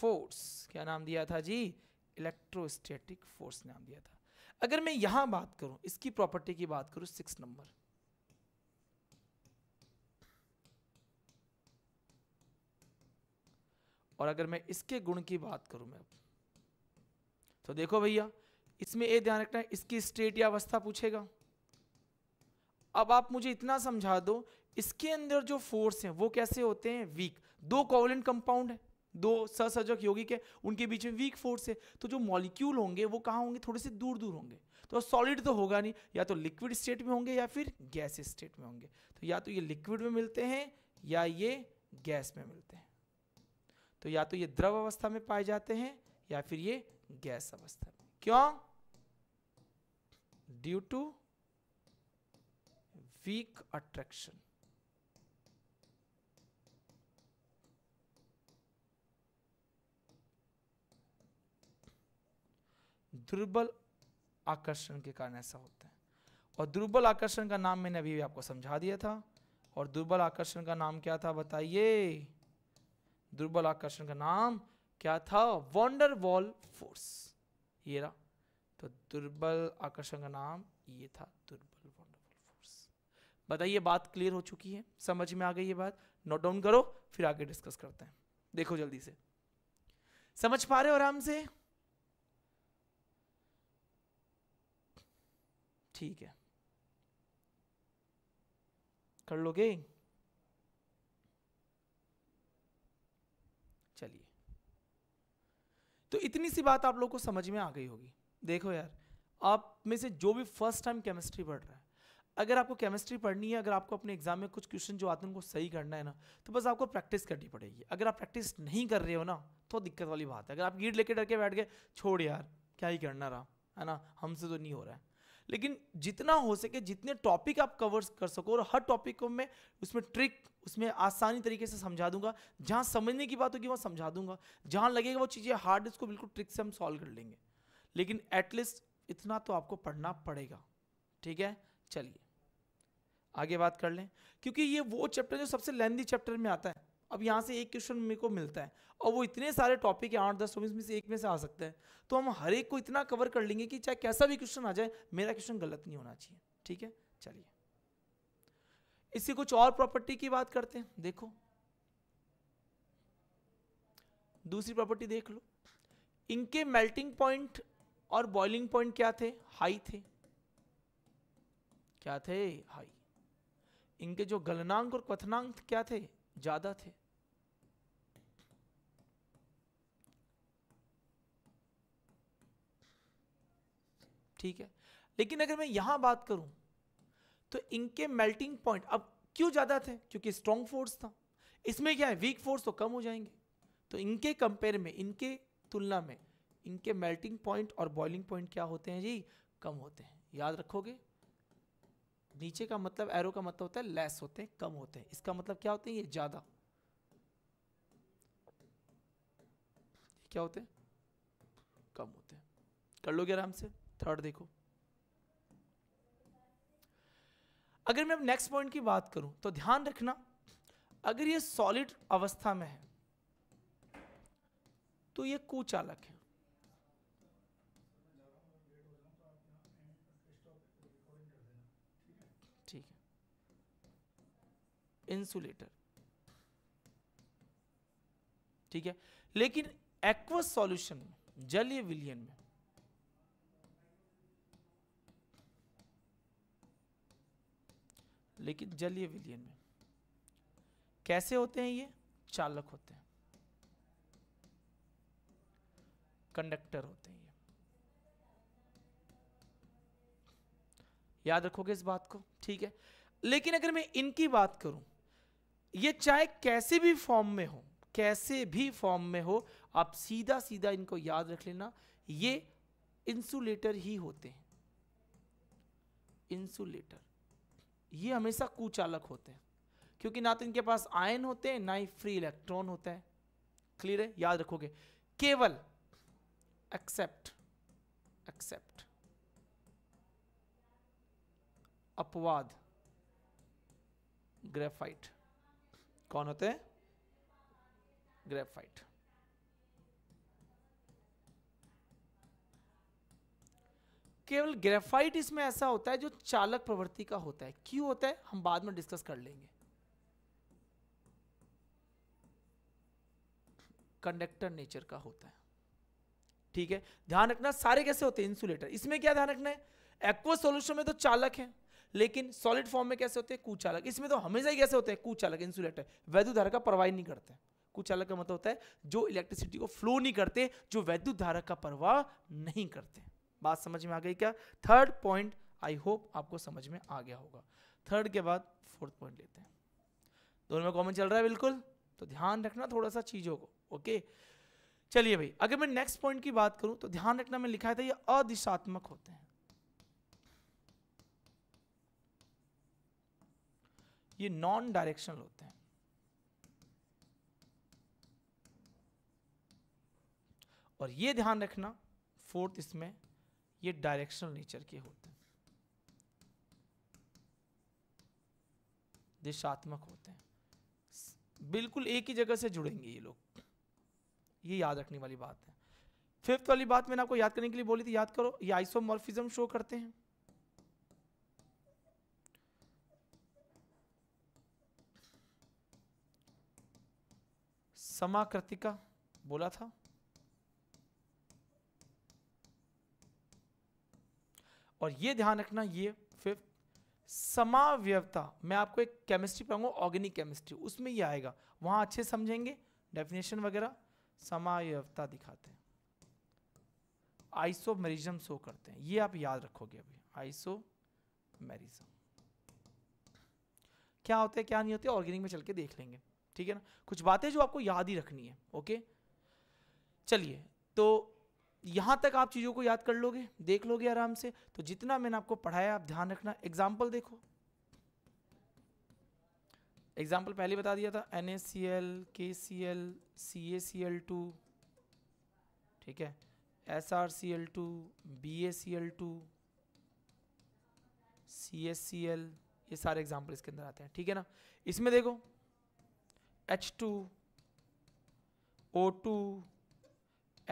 A: फोर्स क्या नाम दिया था जी इलेक्ट्रोस्टैटिक फोर्स नाम दिया था अगर मैं यहां बात करूं इसकी प्रॉपर्टी की बात करूं सिक्स नंबर और अगर मैं इसके गुण की बात करूं मैं तो देखो भैया इसमें ये ध्यान रखना है इसकी स्टेट या अवस्था पूछेगा अब आप मुझे इतना समझा दो इसके अंदर जो फोर्स है वो कैसे होते हैं वीक दो कोवलेंट कंपाउंड है दो ससजक यौगिक है उनके बीच में वीक फोर्स है तो जो मॉलिक्यूल होंगे वो कहाँ होंगे थोड़े से दूर दूर होंगे तो सॉलिड तो होगा नहीं या तो लिक्विड स्टेट में होंगे या फिर गैस स्टेट में होंगे तो या तो ये लिक्विड में मिलते हैं या ये गैस में मिलते हैं तो या तो ये द्रव अवस्था में पाए जाते हैं या फिर ये गैस अवस्था में क्यों ड्यू टू वीक अट्रैक्शन दुर्बल आकर्षण के कारण ऐसा होता है और दुर्बल आकर्षण का नाम मैंने अभी भी आपको समझा दिया था और दुर्बल आकर्षण का नाम क्या था बताइए दुर्बल आकर्षण का नाम क्या था वॉन्डर वॉल फोर्स ये रहा तो दुर्बल आकर्षण का नाम ये था दुर्बल बताइए बात क्लियर हो चुकी है समझ में आ गई ये बात नोट डाउन करो फिर आगे डिस्कस करते हैं देखो जल्दी से समझ पा रहे हो आराम से ठीक है कर लोगे चलिए तो इतनी सी बात आप लोग को समझ में आ गई होगी देखो यार आप में से जो भी फर्स्ट टाइम केमिस्ट्री पढ़ रहा है अगर आपको केमिस्ट्री पढ़नी है अगर आपको अपने एग्जाम में कुछ क्वेश्चन जो आते हैं उनको सही करना है ना तो बस आपको प्रैक्टिस करनी पड़ेगी अगर आप प्रैक्टिस नहीं कर रहे हो ना तो दिक्कत वाली बात है अगर आप गीट लेके डर के बैठ गए छोड़ यार क्या ही करना रहा है ना हमसे तो नहीं हो रहा है लेकिन जितना हो सके जितने टॉपिक आप कवर कर सको और हर टॉपिक को मैं उसमें ट्रिक उसमें आसानी तरीके से समझा दूंगा जहाँ समझने की बात होगी वहाँ समझा दूंगा जहाँ लगेगा वो चीज़ें हार्ड इसको बिल्कुल ट्रिक से हम सॉल्व कर लेंगे लेकिन एटलीस्ट इतना तो आपको पढ़ना पड़ेगा ठीक है चलिए आगे बात कर लें क्योंकि ये वो चैप्टर जो सबसे लेंदी चैप्टर में आता है अब यहाँ से एक क्वेश्चन मेरे को मिलता है और वो इतने सारे टॉपिक है आठ दस चौबीस में से एक में से आ सकते हैं तो हम हर एक को इतना कवर कर लेंगे कि चाहे कैसा भी क्वेश्चन आ जाए मेरा क्वेश्चन गलत नहीं होना चाहिए ठीक है चलिए इसकी कुछ और प्रॉपर्टी की बात करते हैं देखो दूसरी प्रॉपर्टी देख लो इनके मेल्टिंग पॉइंट और बॉइलिंग पॉइंट क्या थे हाई थे क्या थे हाई इनके जो गलनांक और क्वथनांक क्या थे ज्यादा थे ठीक है लेकिन अगर मैं यहां बात करूं तो इनके मेल्टिंग पॉइंट अब क्यों ज्यादा थे क्योंकि स्ट्रॉन्ग फोर्स था इसमें क्या है वीक फोर्स तो कम हो जाएंगे तो इनके कंपेयर में इनके तुलना में इनके मेल्टिंग पॉइंट और बॉइलिंग पॉइंट क्या होते हैं जी कम होते हैं याद रखोगे नीचे का मतलब एरो का मतलब होता है लेस होते हैं कम होते हैं इसका मतलब क्या होते हैं ये ज़्यादा क्या होते हैं कम होते हैं कर लोगे आराम से थर्ड देखो अगर मैं अब नेक्स्ट पॉइंट की बात करूं तो ध्यान रखना अगर ये सॉलिड अवस्था में है तो ये कुचालक है इंसुलेटर ठीक है लेकिन एक्वस सॉल्यूशन में जलीय विलियन में लेकिन जलीय विलियन में कैसे होते हैं ये चालक होते हैं कंडक्टर होते हैं ये याद रखोगे इस बात को ठीक है लेकिन अगर मैं इनकी बात करूं ये चाहे कैसे भी फॉर्म में हो कैसे भी फॉर्म में हो आप सीधा सीधा इनको याद रख लेना ये इंसुलेटर ही होते हैं इंसुलेटर ये हमेशा कुचालक होते हैं क्योंकि ना तो इनके पास आयन होते हैं ना ही फ्री इलेक्ट्रॉन होता है क्लियर है याद रखोगे केवल एक्सेप्ट एक्सेप्ट अपवाद ग्रेफाइट कौन होते हैं ग्रेफाइट केवल ग्रेफाइट इसमें ऐसा होता है जो चालक प्रवृत्ति का होता है क्यों होता है हम बाद में डिस्कस कर लेंगे कंडक्टर नेचर का होता है ठीक है ध्यान रखना सारे कैसे होते हैं इंसुलेटर इसमें क्या ध्यान रखना है एक्वा सोल्यूशन में तो चालक है लेकिन सॉलिड फॉर्म में कैसे होते हैं कुचालक इसमें तो हमेशा ही कैसे होते हैं कुचालक इंसुलेटर वैद्युत धारा का प्रवाह नहीं करते कुचालक का मतलब होता है जो इलेक्ट्रिसिटी को फ्लो नहीं करते जो वैद्युत धारा का प्रवाह नहीं करते बात समझ में आ गई क्या थर्ड पॉइंट आई होप आपको समझ में आ गया होगा थर्ड के बाद फोर्थ पॉइंट लेते हैं दोनों में कॉमन चल रहा है बिल्कुल तो ध्यान रखना थोड़ा सा चीज़ों को ओके चलिए भाई अगर मैं नेक्स्ट पॉइंट की बात करूं तो ध्यान रखना मैं लिखा था ये अदिशात्मक होते हैं ये नॉन डायरेक्शनल होते हैं और ये ध्यान रखना फोर्थ इसमें ये डायरेक्शनल नेचर के होते हैं दिशात्मक होते हैं बिल्कुल एक ही जगह से जुड़ेंगे ये लोग ये याद रखने वाली बात है फिफ्थ वाली बात मैंने आपको याद करने के लिए बोली थी याद करो ये आइसोमॉर्फिज्म शो करते हैं समाकृतिका बोला था और ये ध्यान रखना ये फिफ्थ समाव्यवता मैं आपको एक केमिस्ट्री पढ़ाऊंगा ऑर्गेनिक केमिस्ट्री उसमें ये आएगा वहां अच्छे समझेंगे डेफिनेशन वगैरह समाव्यवता दिखाते हैं मेरिजम शो करते हैं ये आप याद रखोगे अभी आइसो मेरिजम क्या होते हैं क्या नहीं होते ऑर्गेनिक में चल के देख लेंगे ठीक है ना कुछ बातें जो आपको याद ही रखनी है ओके चलिए तो यहाँ तक आप चीज़ों को याद कर लोगे देख लोगे आराम से तो जितना मैंने आपको पढ़ाया आप ध्यान रखना एग्जाम्पल देखो एग्जाम्पल पहले बता दिया था N S C L K C L C A C L two ठीक है S R C L two B A C L two C S C L ये सारे एग्जाम्पल इसके अंदर आते हैं ठीक है ना इसमें देखो H two O two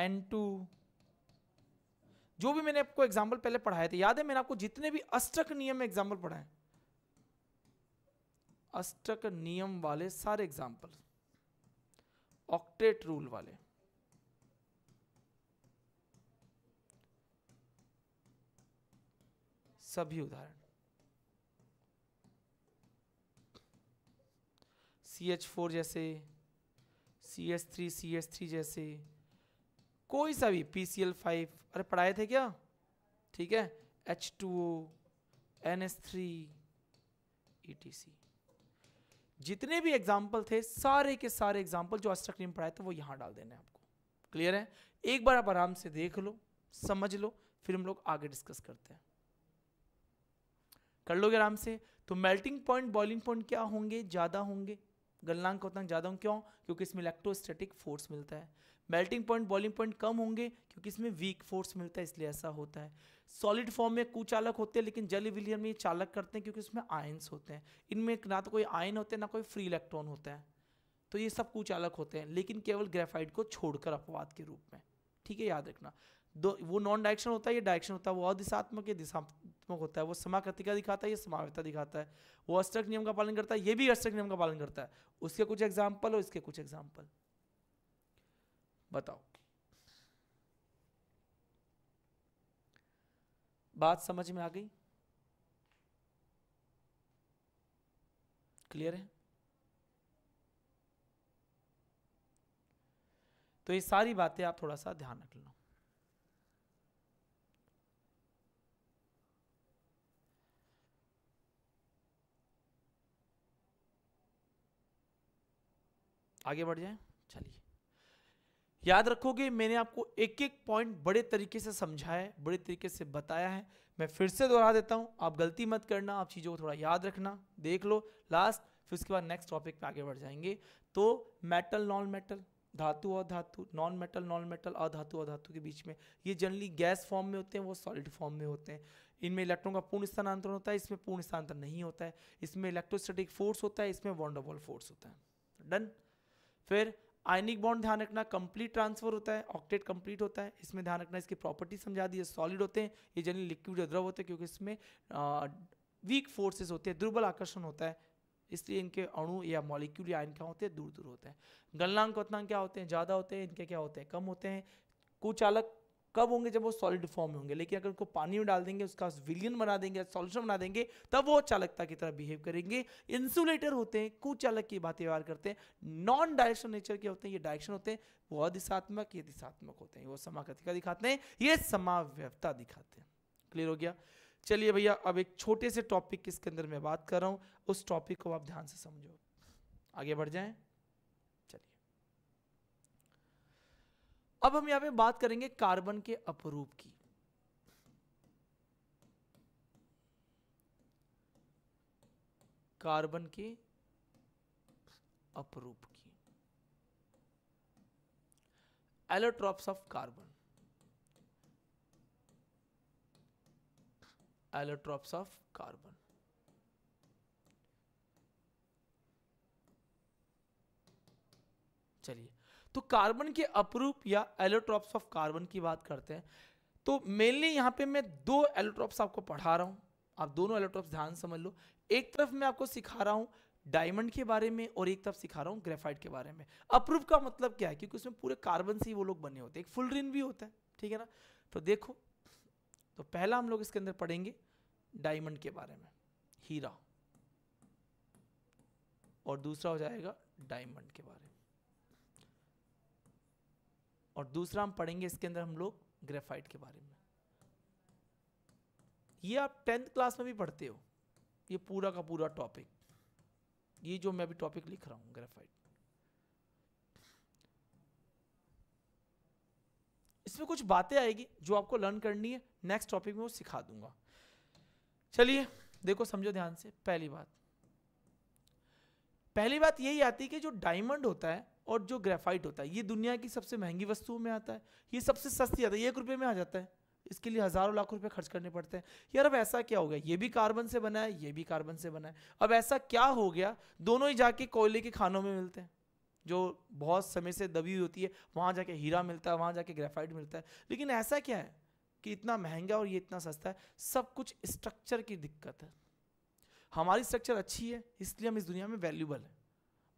A: N two जो भी मैंने आपको एग्जाम्पल पहले पढ़ाए थे याद है मैंने आपको जितने भी अष्टक नियम एग्जाम्पल पढ़ाए अष्टक नियम वाले सारे एग्जाम्पल ऑक्टेट रूल वाले सभी उदाहरण सी एच फोर जैसे C S three C S three जैसे कोई सा भी पी सी एल फाइव अरे पढ़ाए थे क्या ठीक है H two O N S three E T C जितने भी एग्जाम्पल थे सारे के सारे एग्जाम्पल जो अस्टक में पढ़ाए थे तो वो यहाँ डाल देने आपको क्लियर है एक बार आप आराम से देख लो समझ लो फिर हम लोग आगे डिस्कस करते हैं कर लोगे आराम से तो मेल्टिंग पॉइंट बॉइलिंग पॉइंट क्या होंगे ज़्यादा होंगे गलनांक उतना ज़्यादा हूँ क्यों क्योंकि इसमें इलेक्ट्रोस्टैटिक फोर्स मिलता है मेल्टिंग पॉइंट बॉइलिंग पॉइंट कम होंगे क्योंकि इसमें वीक फोर्स मिलता है इसलिए ऐसा होता है सॉलिड फॉर्म में कुचालक होते हैं लेकिन जल विलियन में ये चालक करते हैं क्योंकि उसमें आयन्स होते हैं इनमें ना तो कोई आयन होते हैं ना कोई फ्री इलेक्ट्रॉन होता है तो ये सब कुचालक होते हैं लेकिन केवल ग्रेफाइट को छोड़कर अपवाद के रूप में ठीक है याद रखना दो वो नॉन डायरेक्शन होता है ये डायरेक्शन होता है वो अधिशात्मक या दिशात्मक होता है वो समाकृतिका दिखाता है या समाविता दिखाता है वो अष्टक नियम का पालन करता है ये भी अष्टक नियम का पालन करता है उसके कुछ एग्जाम्पल और इसके कुछ एग्जाम्पल बताओ बात समझ में आ गई क्लियर है तो ये सारी बातें आप थोड़ा सा ध्यान रख लो आगे बढ़ जाए चलिए याद रखोगे मैंने आपको एक एक पॉइंट बड़े तरीके से समझाया है बड़े तरीके से बताया है मैं फिर से दोहरा देता हूँ आप गलती मत करना आप चीज़ों को थोड़ा याद रखना देख लो लास्ट फिर उसके बाद नेक्स्ट टॉपिक पे आगे बढ़ जाएंगे तो मेटल नॉन मेटल धातु और धातु नॉन मेटल नॉन मेटल अधातु और धातु के बीच में ये जनरली गैस फॉर्म में होते हैं वो सॉलिड फॉर्म में होते हैं इनमें इलेक्ट्रॉन का पूर्ण स्थानांतरण होता है इसमें पूर्ण स्थानांतरण नहीं होता है इसमें इलेक्ट्रोस्टैटिक फोर्स होता है इसमें वॉन्डोबॉल फोर्स होता है डन फिर आयनिक बॉन्ड ध्यान रखना कंप्लीट ट्रांसफर होता है ऑक्टेट कंप्लीट होता है इसमें ध्यान रखना इसकी प्रॉपर्टी समझा दी है सॉलिड होते हैं ये जनरली लिक्विड या द्रव होते हैं क्योंकि इसमें वीक फोर्सेस होते हैं दुर्बल आकर्षण होता है इसलिए इनके अणु या मॉलिक्यूल या आयन क्या होते हैं दूर दूर होते हैं गलनांक वतनांक क्या होते हैं ज़्यादा होते हैं इनके क्या होते हैं कम होते हैं कुचालक कब होंगे जब वो सॉलिड फॉर्म में होंगे लेकिन अगर उनको पानी में डाल देंगे उसका विलियन बना देंगे सोल्यूशन बना देंगे तब वो चालकता की तरह बिहेव करेंगे इंसुलेटर होते हैं कुचालक की बात व्यवहार करते हैं नॉन डायरेक्शन नेचर के होते हैं ये डायरेक्शन होते हैं वो अधिसात्मक ये दिशात्मक होते हैं वो समाकृतिका दिखाते हैं ये समाव्यवता दिखाते हैं क्लियर हो गया चलिए भैया अब एक छोटे से टॉपिक किसके अंदर मैं बात कर रहा हूँ उस टॉपिक को आप ध्यान से समझो आगे बढ़ जाएं अब हम यहां पे बात करेंगे कार्बन के अपरूप की कार्बन के अपरूप की allotropes of carbon allotropes of carbon चलिए तो कार्बन के अप्रूप या एलोट्रॉप्स ऑफ कार्बन की बात करते हैं तो मेनली यहाँ पे मैं दो एलोट्रॉप्स आपको पढ़ा रहा हूँ आप दोनों एलोट्रॉप्स ध्यान समझ लो एक तरफ मैं आपको सिखा रहा हूँ डायमंड के बारे में और एक तरफ सिखा रहा हूँ ग्रेफाइट के बारे में अप्रूप का मतलब क्या है क्योंकि उसमें पूरे कार्बन से ही वो लोग बने होते हैं एक फुल रिन भी होता है ठीक है ना तो देखो तो पहला हम लोग इसके अंदर पढ़ेंगे डायमंड के बारे में हीरा और दूसरा हो जाएगा डायमंड के बारे में और दूसरा हम पढ़ेंगे इसके अंदर हम लोग ग्रेफाइट के बारे में ये आप टेंथ क्लास में भी पढ़ते हो ये पूरा का पूरा टॉपिक ये जो मैं अभी टॉपिक लिख रहा हूँ ग्रेफाइट इसमें कुछ बातें आएगी जो आपको लर्न करनी है नेक्स्ट टॉपिक में वो सिखा दूंगा चलिए देखो समझो ध्यान से पहली बात पहली बात यही आती है कि जो डायमंड होता है और जो ग्रेफाइट होता है ये दुनिया की सबसे महंगी वस्तुओं में आता है ये सबसे सस्ती आता है एक रुपये में आ जाता है इसके लिए हज़ारों लाखों रुपए खर्च करने पड़ते हैं यार अब ऐसा क्या हो गया ये भी कार्बन से बना है ये भी कार्बन से बना है अब ऐसा क्या हो गया दोनों ही जाके कोयले के खानों में मिलते हैं जो बहुत समय से दबी हुई होती है वहाँ जाके हीरा मिलता है वहाँ जाके ग्रेफाइट मिलता है लेकिन ऐसा क्या है कि इतना महंगा और ये इतना सस्ता है सब कुछ स्ट्रक्चर की दिक्कत है हमारी स्ट्रक्चर अच्छी है इसलिए हम इस दुनिया में वैल्यूबल हैं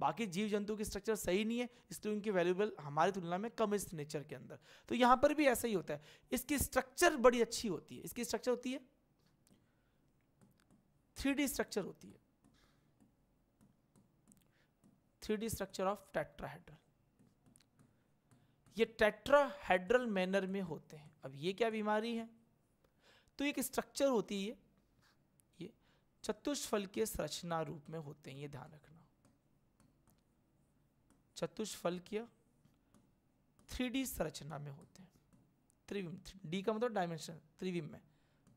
A: बाकी जीव जंतु की स्ट्रक्चर सही नहीं है इसलिए उनकी वैल्यूबल हमारी तुलना में कम इस नेचर के अंदर तो यहाँ पर भी ऐसा ही होता है इसकी स्ट्रक्चर बड़ी अच्छी होती है इसकी स्ट्रक्चर होती है थ्री स्ट्रक्चर होती है थ्री स्ट्रक्चर ऑफ टेट्राहेड्रल ये टेट्राहेड्रल मैनर में होते हैं अब ये क्या बीमारी है तो एक स्ट्रक्चर होती है ये चतुष्फल के संरचना रूप में होते हैं ये ध्यान रखना चतुष्फलकीय थ्री डी संरचना में होते हैं त्रिविम डी का मतलब डायमेंशन त्रिविम में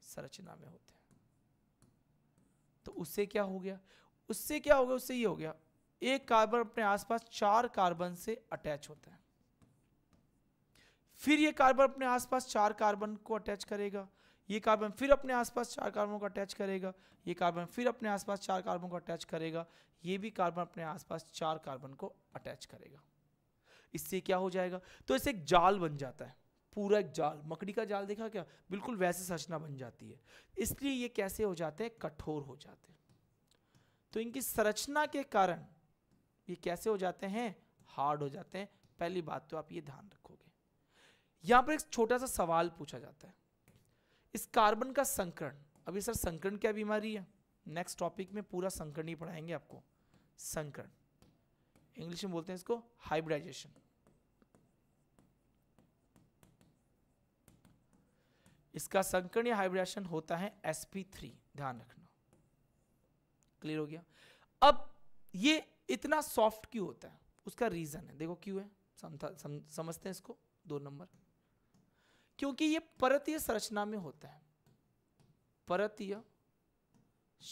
A: संरचना में होते हैं तो उससे क्या हो गया उससे क्या हो गया उससे ये हो गया एक कार्बन अपने आसपास चार कार्बन से अटैच होता है फिर ये कार्बन अपने आसपास चार कार्बन को अटैच करेगा ये कार्बन फिर अपने आसपास चार कार्बन को अटैच करेगा ये कार्बन फिर अपने आसपास चार कार्बन को अटैच करेगा ये भी कार्बन अपने आसपास चार कार्बन को अटैच करेगा इससे क्या हो जाएगा तो इससे एक जाल बन जाता है पूरा एक जाल मकड़ी का जाल देखा क्या बिल्कुल वैसे संरचना बन जाती है इसलिए ये कैसे हो जाते हैं कठोर हो जाते हैं तो इनकी संरचना के कारण ये कैसे हो जाते हैं हार्ड हो जाते हैं पहली बात तो आप ये ध्यान रखोगे यहां पर एक छोटा सा सवाल पूछा जाता है इस कार्बन का संकरण अभी सर संकरण क्या बीमारी है नेक्स्ट टॉपिक में पूरा संकरण ही पढ़ाएंगे आपको संकरण इंग्लिश में बोलते हैं इसको हाइब्रिडाइजेशन इसका संकरण या हाइब्रिडाइजेशन होता है sp3 ध्यान रखना क्लियर हो गया अब ये इतना सॉफ्ट क्यों होता है उसका रीजन है देखो क्यों है सम, समझते हैं इसको दो नंबर क्योंकि ये परतीय संरचना में होता है परतीय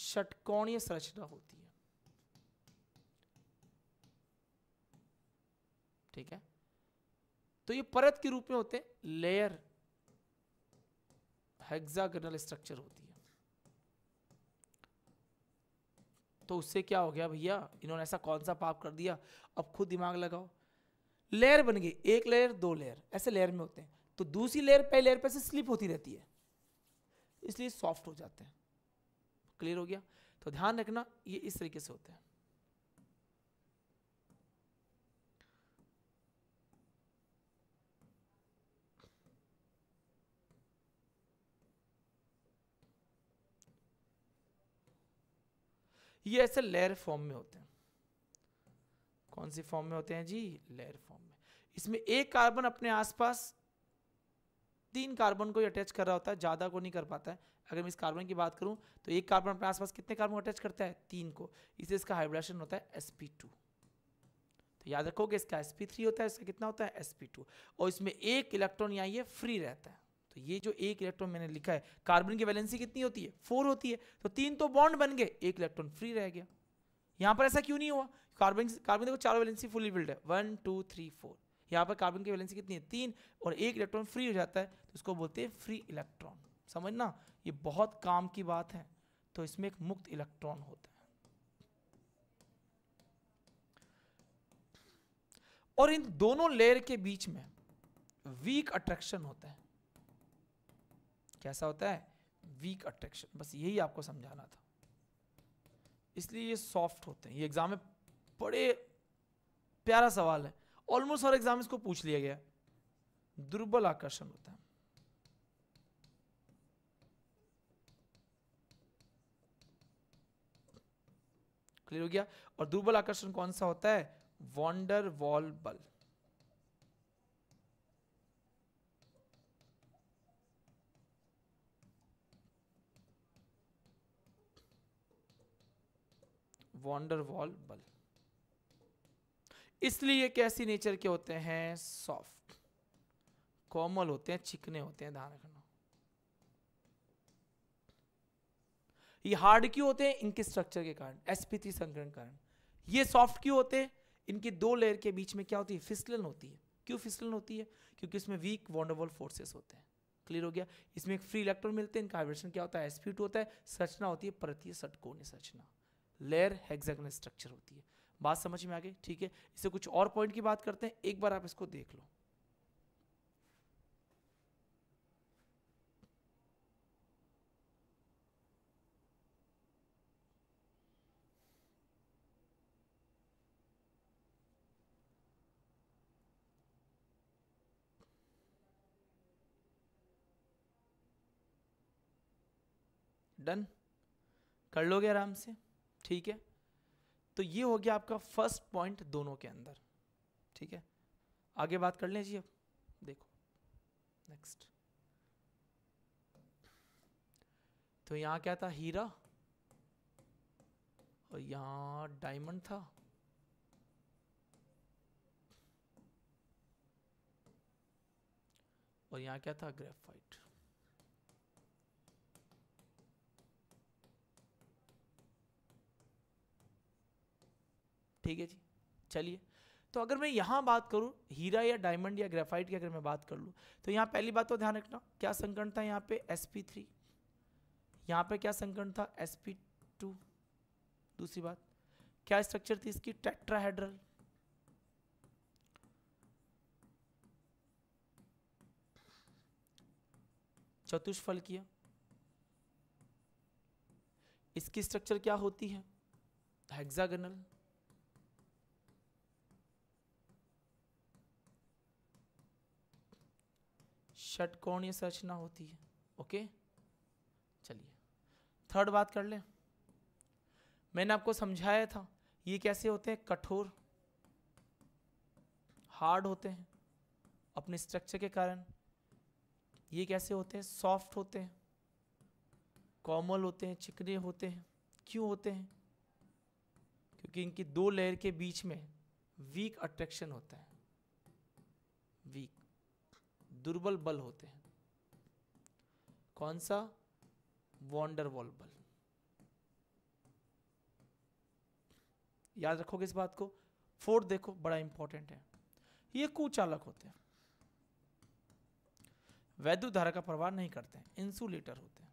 A: षटकोणीय संरचना होती है ठीक है तो ये परत के रूप में होते हैं लेयर हेक्सागोनल स्ट्रक्चर होती है तो उससे क्या हो गया भैया इन्होंने ऐसा कौन सा पाप कर दिया अब खुद दिमाग लगाओ लेयर बन गई एक लेयर दो लेयर ऐसे लेयर में होते हैं तो दूसरी लेयर पहले लेयर पर से स्लिप होती रहती है इसलिए सॉफ्ट हो जाते हैं क्लियर हो गया तो ध्यान रखना ये इस तरीके से होते हैं ये ऐसे लेयर फॉर्म में होते हैं कौन सी फॉर्म में होते हैं जी लेयर फॉर्म में इसमें एक कार्बन अपने आसपास तीन कार्बन को अटैच कर रहा होता है ज़्यादा को नहीं कर पाता है अगर मैं इस कार्बन की बात करूँ तो एक कार्बन अपने आसपास कितने कार्बन अटैच करता है तीन को इसलिए इसका हाइब्रिडेशन होता है sp2 तो याद रखोगे इसका sp3 होता है इसका कितना होता है sp2 और इसमें एक इलेक्ट्रॉन यहाँ ये फ्री रहता है तो ये जो एक इलेक्ट्रॉन मैंने लिखा है कार्बन की वैलेंसी कितनी होती है फोर होती है तो तीन तो बॉन्ड बन गए एक इलेक्ट्रॉन फ्री रह गया यहाँ पर ऐसा क्यों नहीं हुआ कार्बन कार्बन देखो चारों वैलेंसी फुली बिल्ड है वन टू थ्री फोर यहाँ पर कार्बन की वैलेंसी कितनी है तीन और एक इलेक्ट्रॉन फ्री हो जाता है तो उसको बोलते हैं फ्री इलेक्ट्रॉन समझना ये बहुत काम की बात है तो इसमें एक मुक्त इलेक्ट्रॉन होता है और इन दोनों लेयर के बीच में वीक अट्रैक्शन होता है कैसा होता है वीक अट्रैक्शन बस यही आपको समझाना था इसलिए ये सॉफ्ट होते हैं ये एग्जाम में बड़े प्यारा सवाल है ऑलमोस्ट हर एग्जाम इसको पूछ लिया गया दुर्बल आकर्षण होता है क्लियर हो गया और दुर्बल आकर्षण कौन सा होता है वॉन्डर वॉल बल वॉन्डर वॉल बल इसलिए कैसी नेचर के होते हैं सॉफ्ट कोमल होते हैं चिकने होते हैं ध्यान रखना ये हार्ड क्यों होते हैं इनके स्ट्रक्चर के कारण एसपी संकरण कारण ये सॉफ्ट क्यों होते हैं इनके दो लेयर के बीच में क्या होती है फिसलन होती है क्यों फिसलन होती है क्योंकि इसमें वीक वॉन्डरबल फोर्सेस होते हैं क्लियर हो गया इसमें एक फ्री इलेक्ट्रॉन मिलते हैं इनका हाइब्रेशन क्या होता है एसपी होता है संरचना होती है परतीय सटकोण संरचना लेयर हेक्सागोनल स्ट्रक्चर होती है बात समझ में आ गई ठीक है इससे कुछ और पॉइंट की बात करते हैं एक बार आप इसको देख लो डन कर लोगे आराम से ठीक है तो ये हो गया आपका फर्स्ट पॉइंट दोनों के अंदर ठीक है आगे बात कर लें जी अब देखो नेक्स्ट तो यहाँ क्या था हीरा और यहाँ डायमंड था और यहाँ क्या था ग्रेफाइट ठीक है जी चलिए तो अगर मैं यहाँ बात करूँ हीरा या डायमंड या ग्रेफाइट की अगर मैं बात कर लूँ तो यहाँ पहली बात तो ध्यान रखना क्या संकरण था यहाँ पे एस पी थ्री यहाँ पर क्या संकरण था एस पी टू दूसरी बात क्या स्ट्रक्चर थी इसकी टेट्राहेड्रल चतुष्फल किया इसकी स्ट्रक्चर क्या होती है हेक्सागोनल षटकोणीय संरचना होती है ओके चलिए थर्ड बात कर लें मैंने आपको समझाया था ये कैसे होते हैं कठोर हार्ड होते हैं अपने स्ट्रक्चर के कारण ये कैसे होते हैं सॉफ्ट होते हैं कॉमल होते हैं चिकने होते हैं क्यों होते हैं क्योंकि इनकी दो लेयर के बीच में वीक अट्रैक्शन होता है वीक दुर्बल बल होते हैं कौन सा वॉन्डरवॉल बल याद रखोगे इस बात को फोर्थ देखो बड़ा इंपॉर्टेंट है ये कुचालक होते हैं वैद्य धारा का प्रवाह नहीं करते हैं इंसुलेटर होते हैं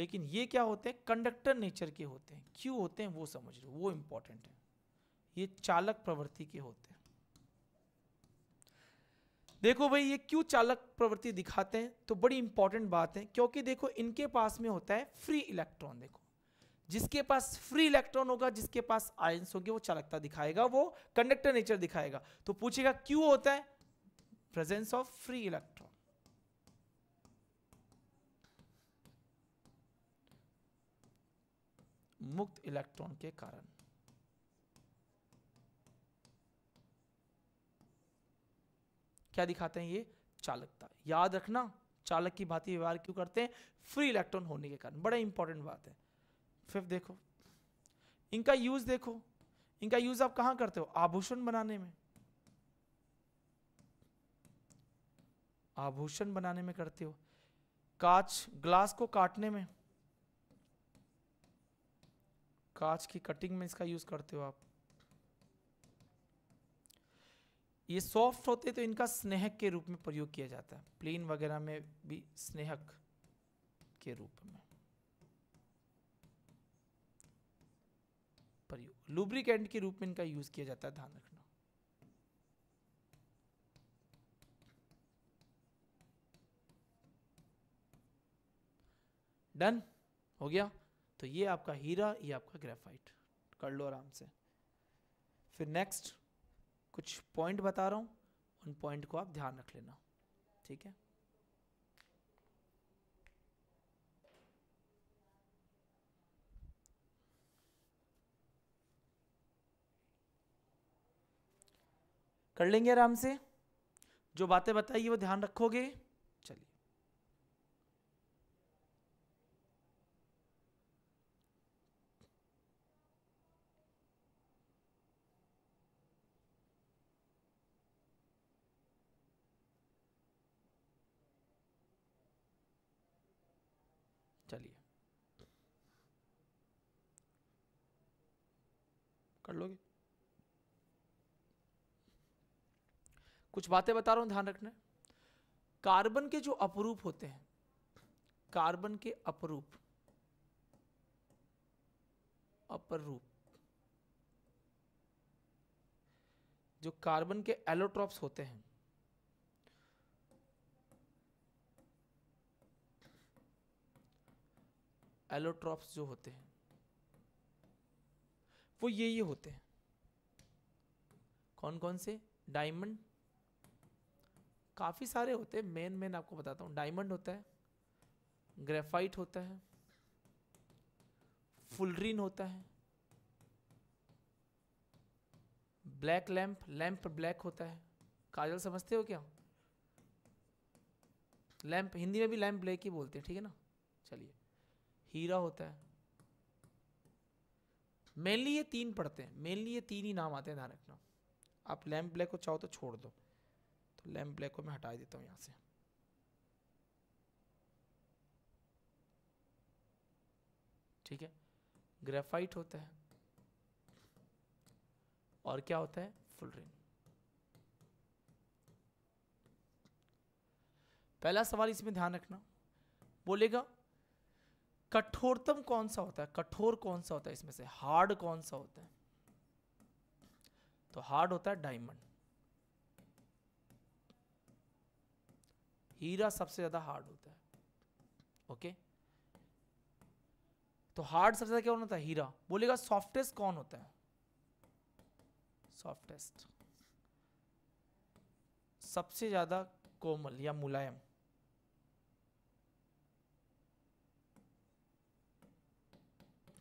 A: लेकिन ये क्या होते हैं कंडक्टर नेचर के होते हैं क्यों होते हैं वो समझ लो वो इंपॉर्टेंट है ये चालक प्रवृत्ति के होते हैं देखो भाई ये क्यों चालक प्रवृत्ति दिखाते हैं तो बड़ी इंपॉर्टेंट बात है क्योंकि देखो इनके पास में होता है फ्री इलेक्ट्रॉन देखो जिसके पास फ्री इलेक्ट्रॉन होगा जिसके पास आयंस होंगे वो चालकता दिखाएगा वो कंडक्टर नेचर दिखाएगा तो पूछेगा क्यों होता है प्रेजेंस ऑफ फ्री इलेक्ट्रॉन मुक्त इलेक्ट्रॉन के कारण क्या दिखाते हैं ये चालकता याद रखना चालक की भांति व्यवहार क्यों करते हैं फ्री इलेक्ट्रॉन होने के कारण बड़ा इंपॉर्टेंट बात है फिफ्थ देखो इनका यूज देखो इनका यूज आप कहां करते हो आभूषण बनाने में आभूषण बनाने में करते हो कांच ग्लास को काटने में कांच की कटिंग में इसका यूज करते हो आप ये सॉफ्ट होते तो इनका स्नेहक के रूप में प्रयोग किया जाता है प्लेन वगैरह में भी स्नेहक के रूप में प्रयोग लुब्रिकेंट के रूप में इनका यूज किया जाता है ध्यान रखना डन हो गया तो ये आपका हीरा ये आपका ग्रेफाइट कर लो आराम से फिर नेक्स्ट कुछ पॉइंट बता रहा हूँ उन पॉइंट को आप ध्यान रख लेना ठीक है कर लेंगे आराम से जो बातें बताई वो ध्यान रखोगे कुछ बातें बता रहा हूं ध्यान रखना कार्बन के जो अपरूप होते हैं कार्बन के अपरूप अपरूप जो कार्बन के एलोट्रॉप्स होते हैं एलोट्रॉप्स जो होते हैं वो ये ये होते हैं कौन कौन से डायमंड काफ़ी सारे होते हैं मेन मेन आपको बताता हूँ डायमंड होता है ग्रेफाइट होता है फुलरीन होता है ब्लैक लैम्प लैम्प ब्लैक होता है काजल समझते हो क्या लैम्प हिंदी में भी लैम्प ब्लैक ही बोलते हैं ठीक है ना चलिए हीरा होता है मेनली ये तीन पढ़ते हैं मेनली ये तीन ही नाम आते हैं ध्यान रखना आप लैम्प ब्लैक को चाहो तो छोड़ दो तो लैम्प ब्लैक को मैं हटा देता हूँ यहाँ से ठीक है ग्रेफाइट होता है और क्या होता है रिंग पहला सवाल इसमें ध्यान रखना बोलेगा कठोरतम कौन सा होता है कठोर कौन सा होता है इसमें से हार्ड कौन सा होता है तो हार्ड होता है डायमंड हीरा सबसे ज़्यादा हार्ड होता है ओके तो हार्ड सबसे ज़्यादा क्या होता है हीरा बोलेगा सॉफ्टेस्ट कौन होता है सॉफ्टेस्ट सबसे ज़्यादा कोमल या मुलायम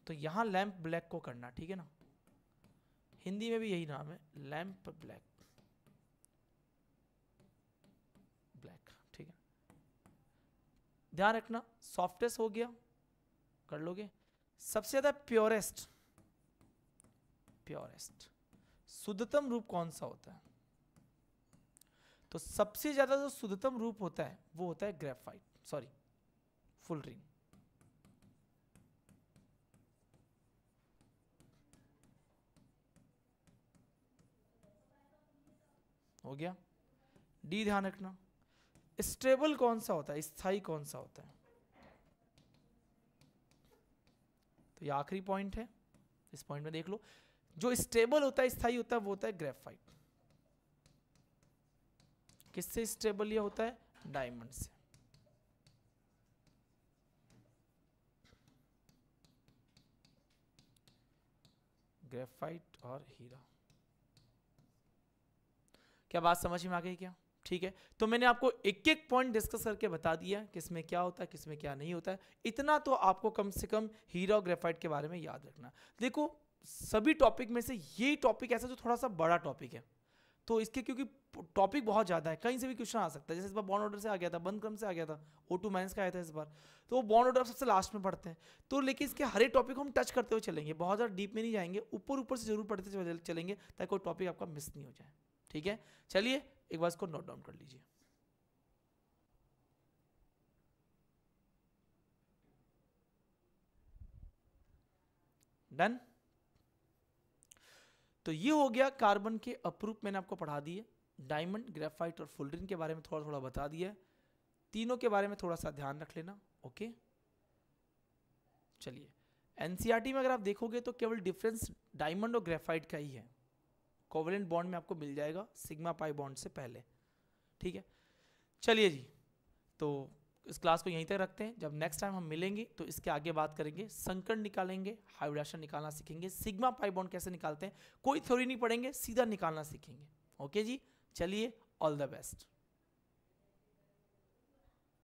A: तो यहां लैंप ब्लैक को करना ठीक है ना हिंदी में भी यही नाम है लैंप ब्लैक ध्यान रखना सॉफ्टेस्ट हो गया कर लोगे सबसे ज्यादा प्योरेस्ट प्योरेस्ट शुद्धतम रूप कौन सा होता है तो सबसे ज्यादा जो शुद्धतम रूप होता है वो होता है ग्रेफाइट सॉरी फुल रिंग हो गया डी ध्यान रखना स्टेबल कौन सा होता है स्थाई कौन सा होता है तो ये आखिरी पॉइंट है इस पॉइंट में देख लो जो स्टेबल होता है स्थाई होता है वो होता है ग्रेफाइट किससे स्टेबल ये होता है डायमंड से ग्रेफाइट और हीरा क्या बात समझ में आ गई क्या ठीक है तो मैंने आपको एक एक पॉइंट डिस्कस करके बता दिया किस में क्या होता है किसमें क्या नहीं होता है इतना तो आपको कम से कम हीरा और ग्रेफाइट के बारे में याद रखना देखो सभी टॉपिक में से ये टॉपिक ऐसा जो थोड़ा सा बड़ा टॉपिक है तो इसके क्योंकि टॉपिक बहुत ज़्यादा है कहीं से भी क्वेश्चन आ सकता है जैसे इस बार बॉन्ड ऑर्डर से आ गया था बंद क्रम से आ गया था ओ टू माइनस का आया था इस बार तो वो बॉन्ड ऑर्डर सबसे लास्ट में पढ़ते हैं तो लेकिन इसके हर एक टॉपिक को हम टच करते हुए चलेंगे बहुत ज़्यादा डीप में नहीं जाएंगे ऊपर ऊपर से जरूर पढ़ते चलेंगे ताकि कोई टॉपिक आपका मिस नहीं हो जाए ठीक है चलिए एक बार इसको नोट डाउन कर लीजिए डन तो ये हो गया कार्बन के अप्रूप मैंने आपको पढ़ा दिए डायमंड ग्रेफाइट और फुलरिन के बारे में थोड़ा थोड़ा बता दिया तीनों के बारे में थोड़ा सा ध्यान रख लेना ओके चलिए एनसीआरटी e में अगर आप देखोगे तो केवल डिफरेंस डायमंड और ग्रेफाइट का ही है कोवलेंट बॉन्ड में आपको मिल जाएगा सिग्मा पाई बॉन्ड से पहले ठीक है चलिए जी तो इस क्लास को यहीं तक रखते हैं जब नेक्स्ट टाइम हम मिलेंगे तो इसके आगे बात करेंगे संकट निकालेंगे हाइब्रिडाइजेशन निकालना सीखेंगे सिग्मा पाई बॉन्ड कैसे निकालते हैं कोई थ्योरी नहीं पढ़ेंगे सीधा निकालना सीखेंगे ओके जी चलिए ऑल द बेस्ट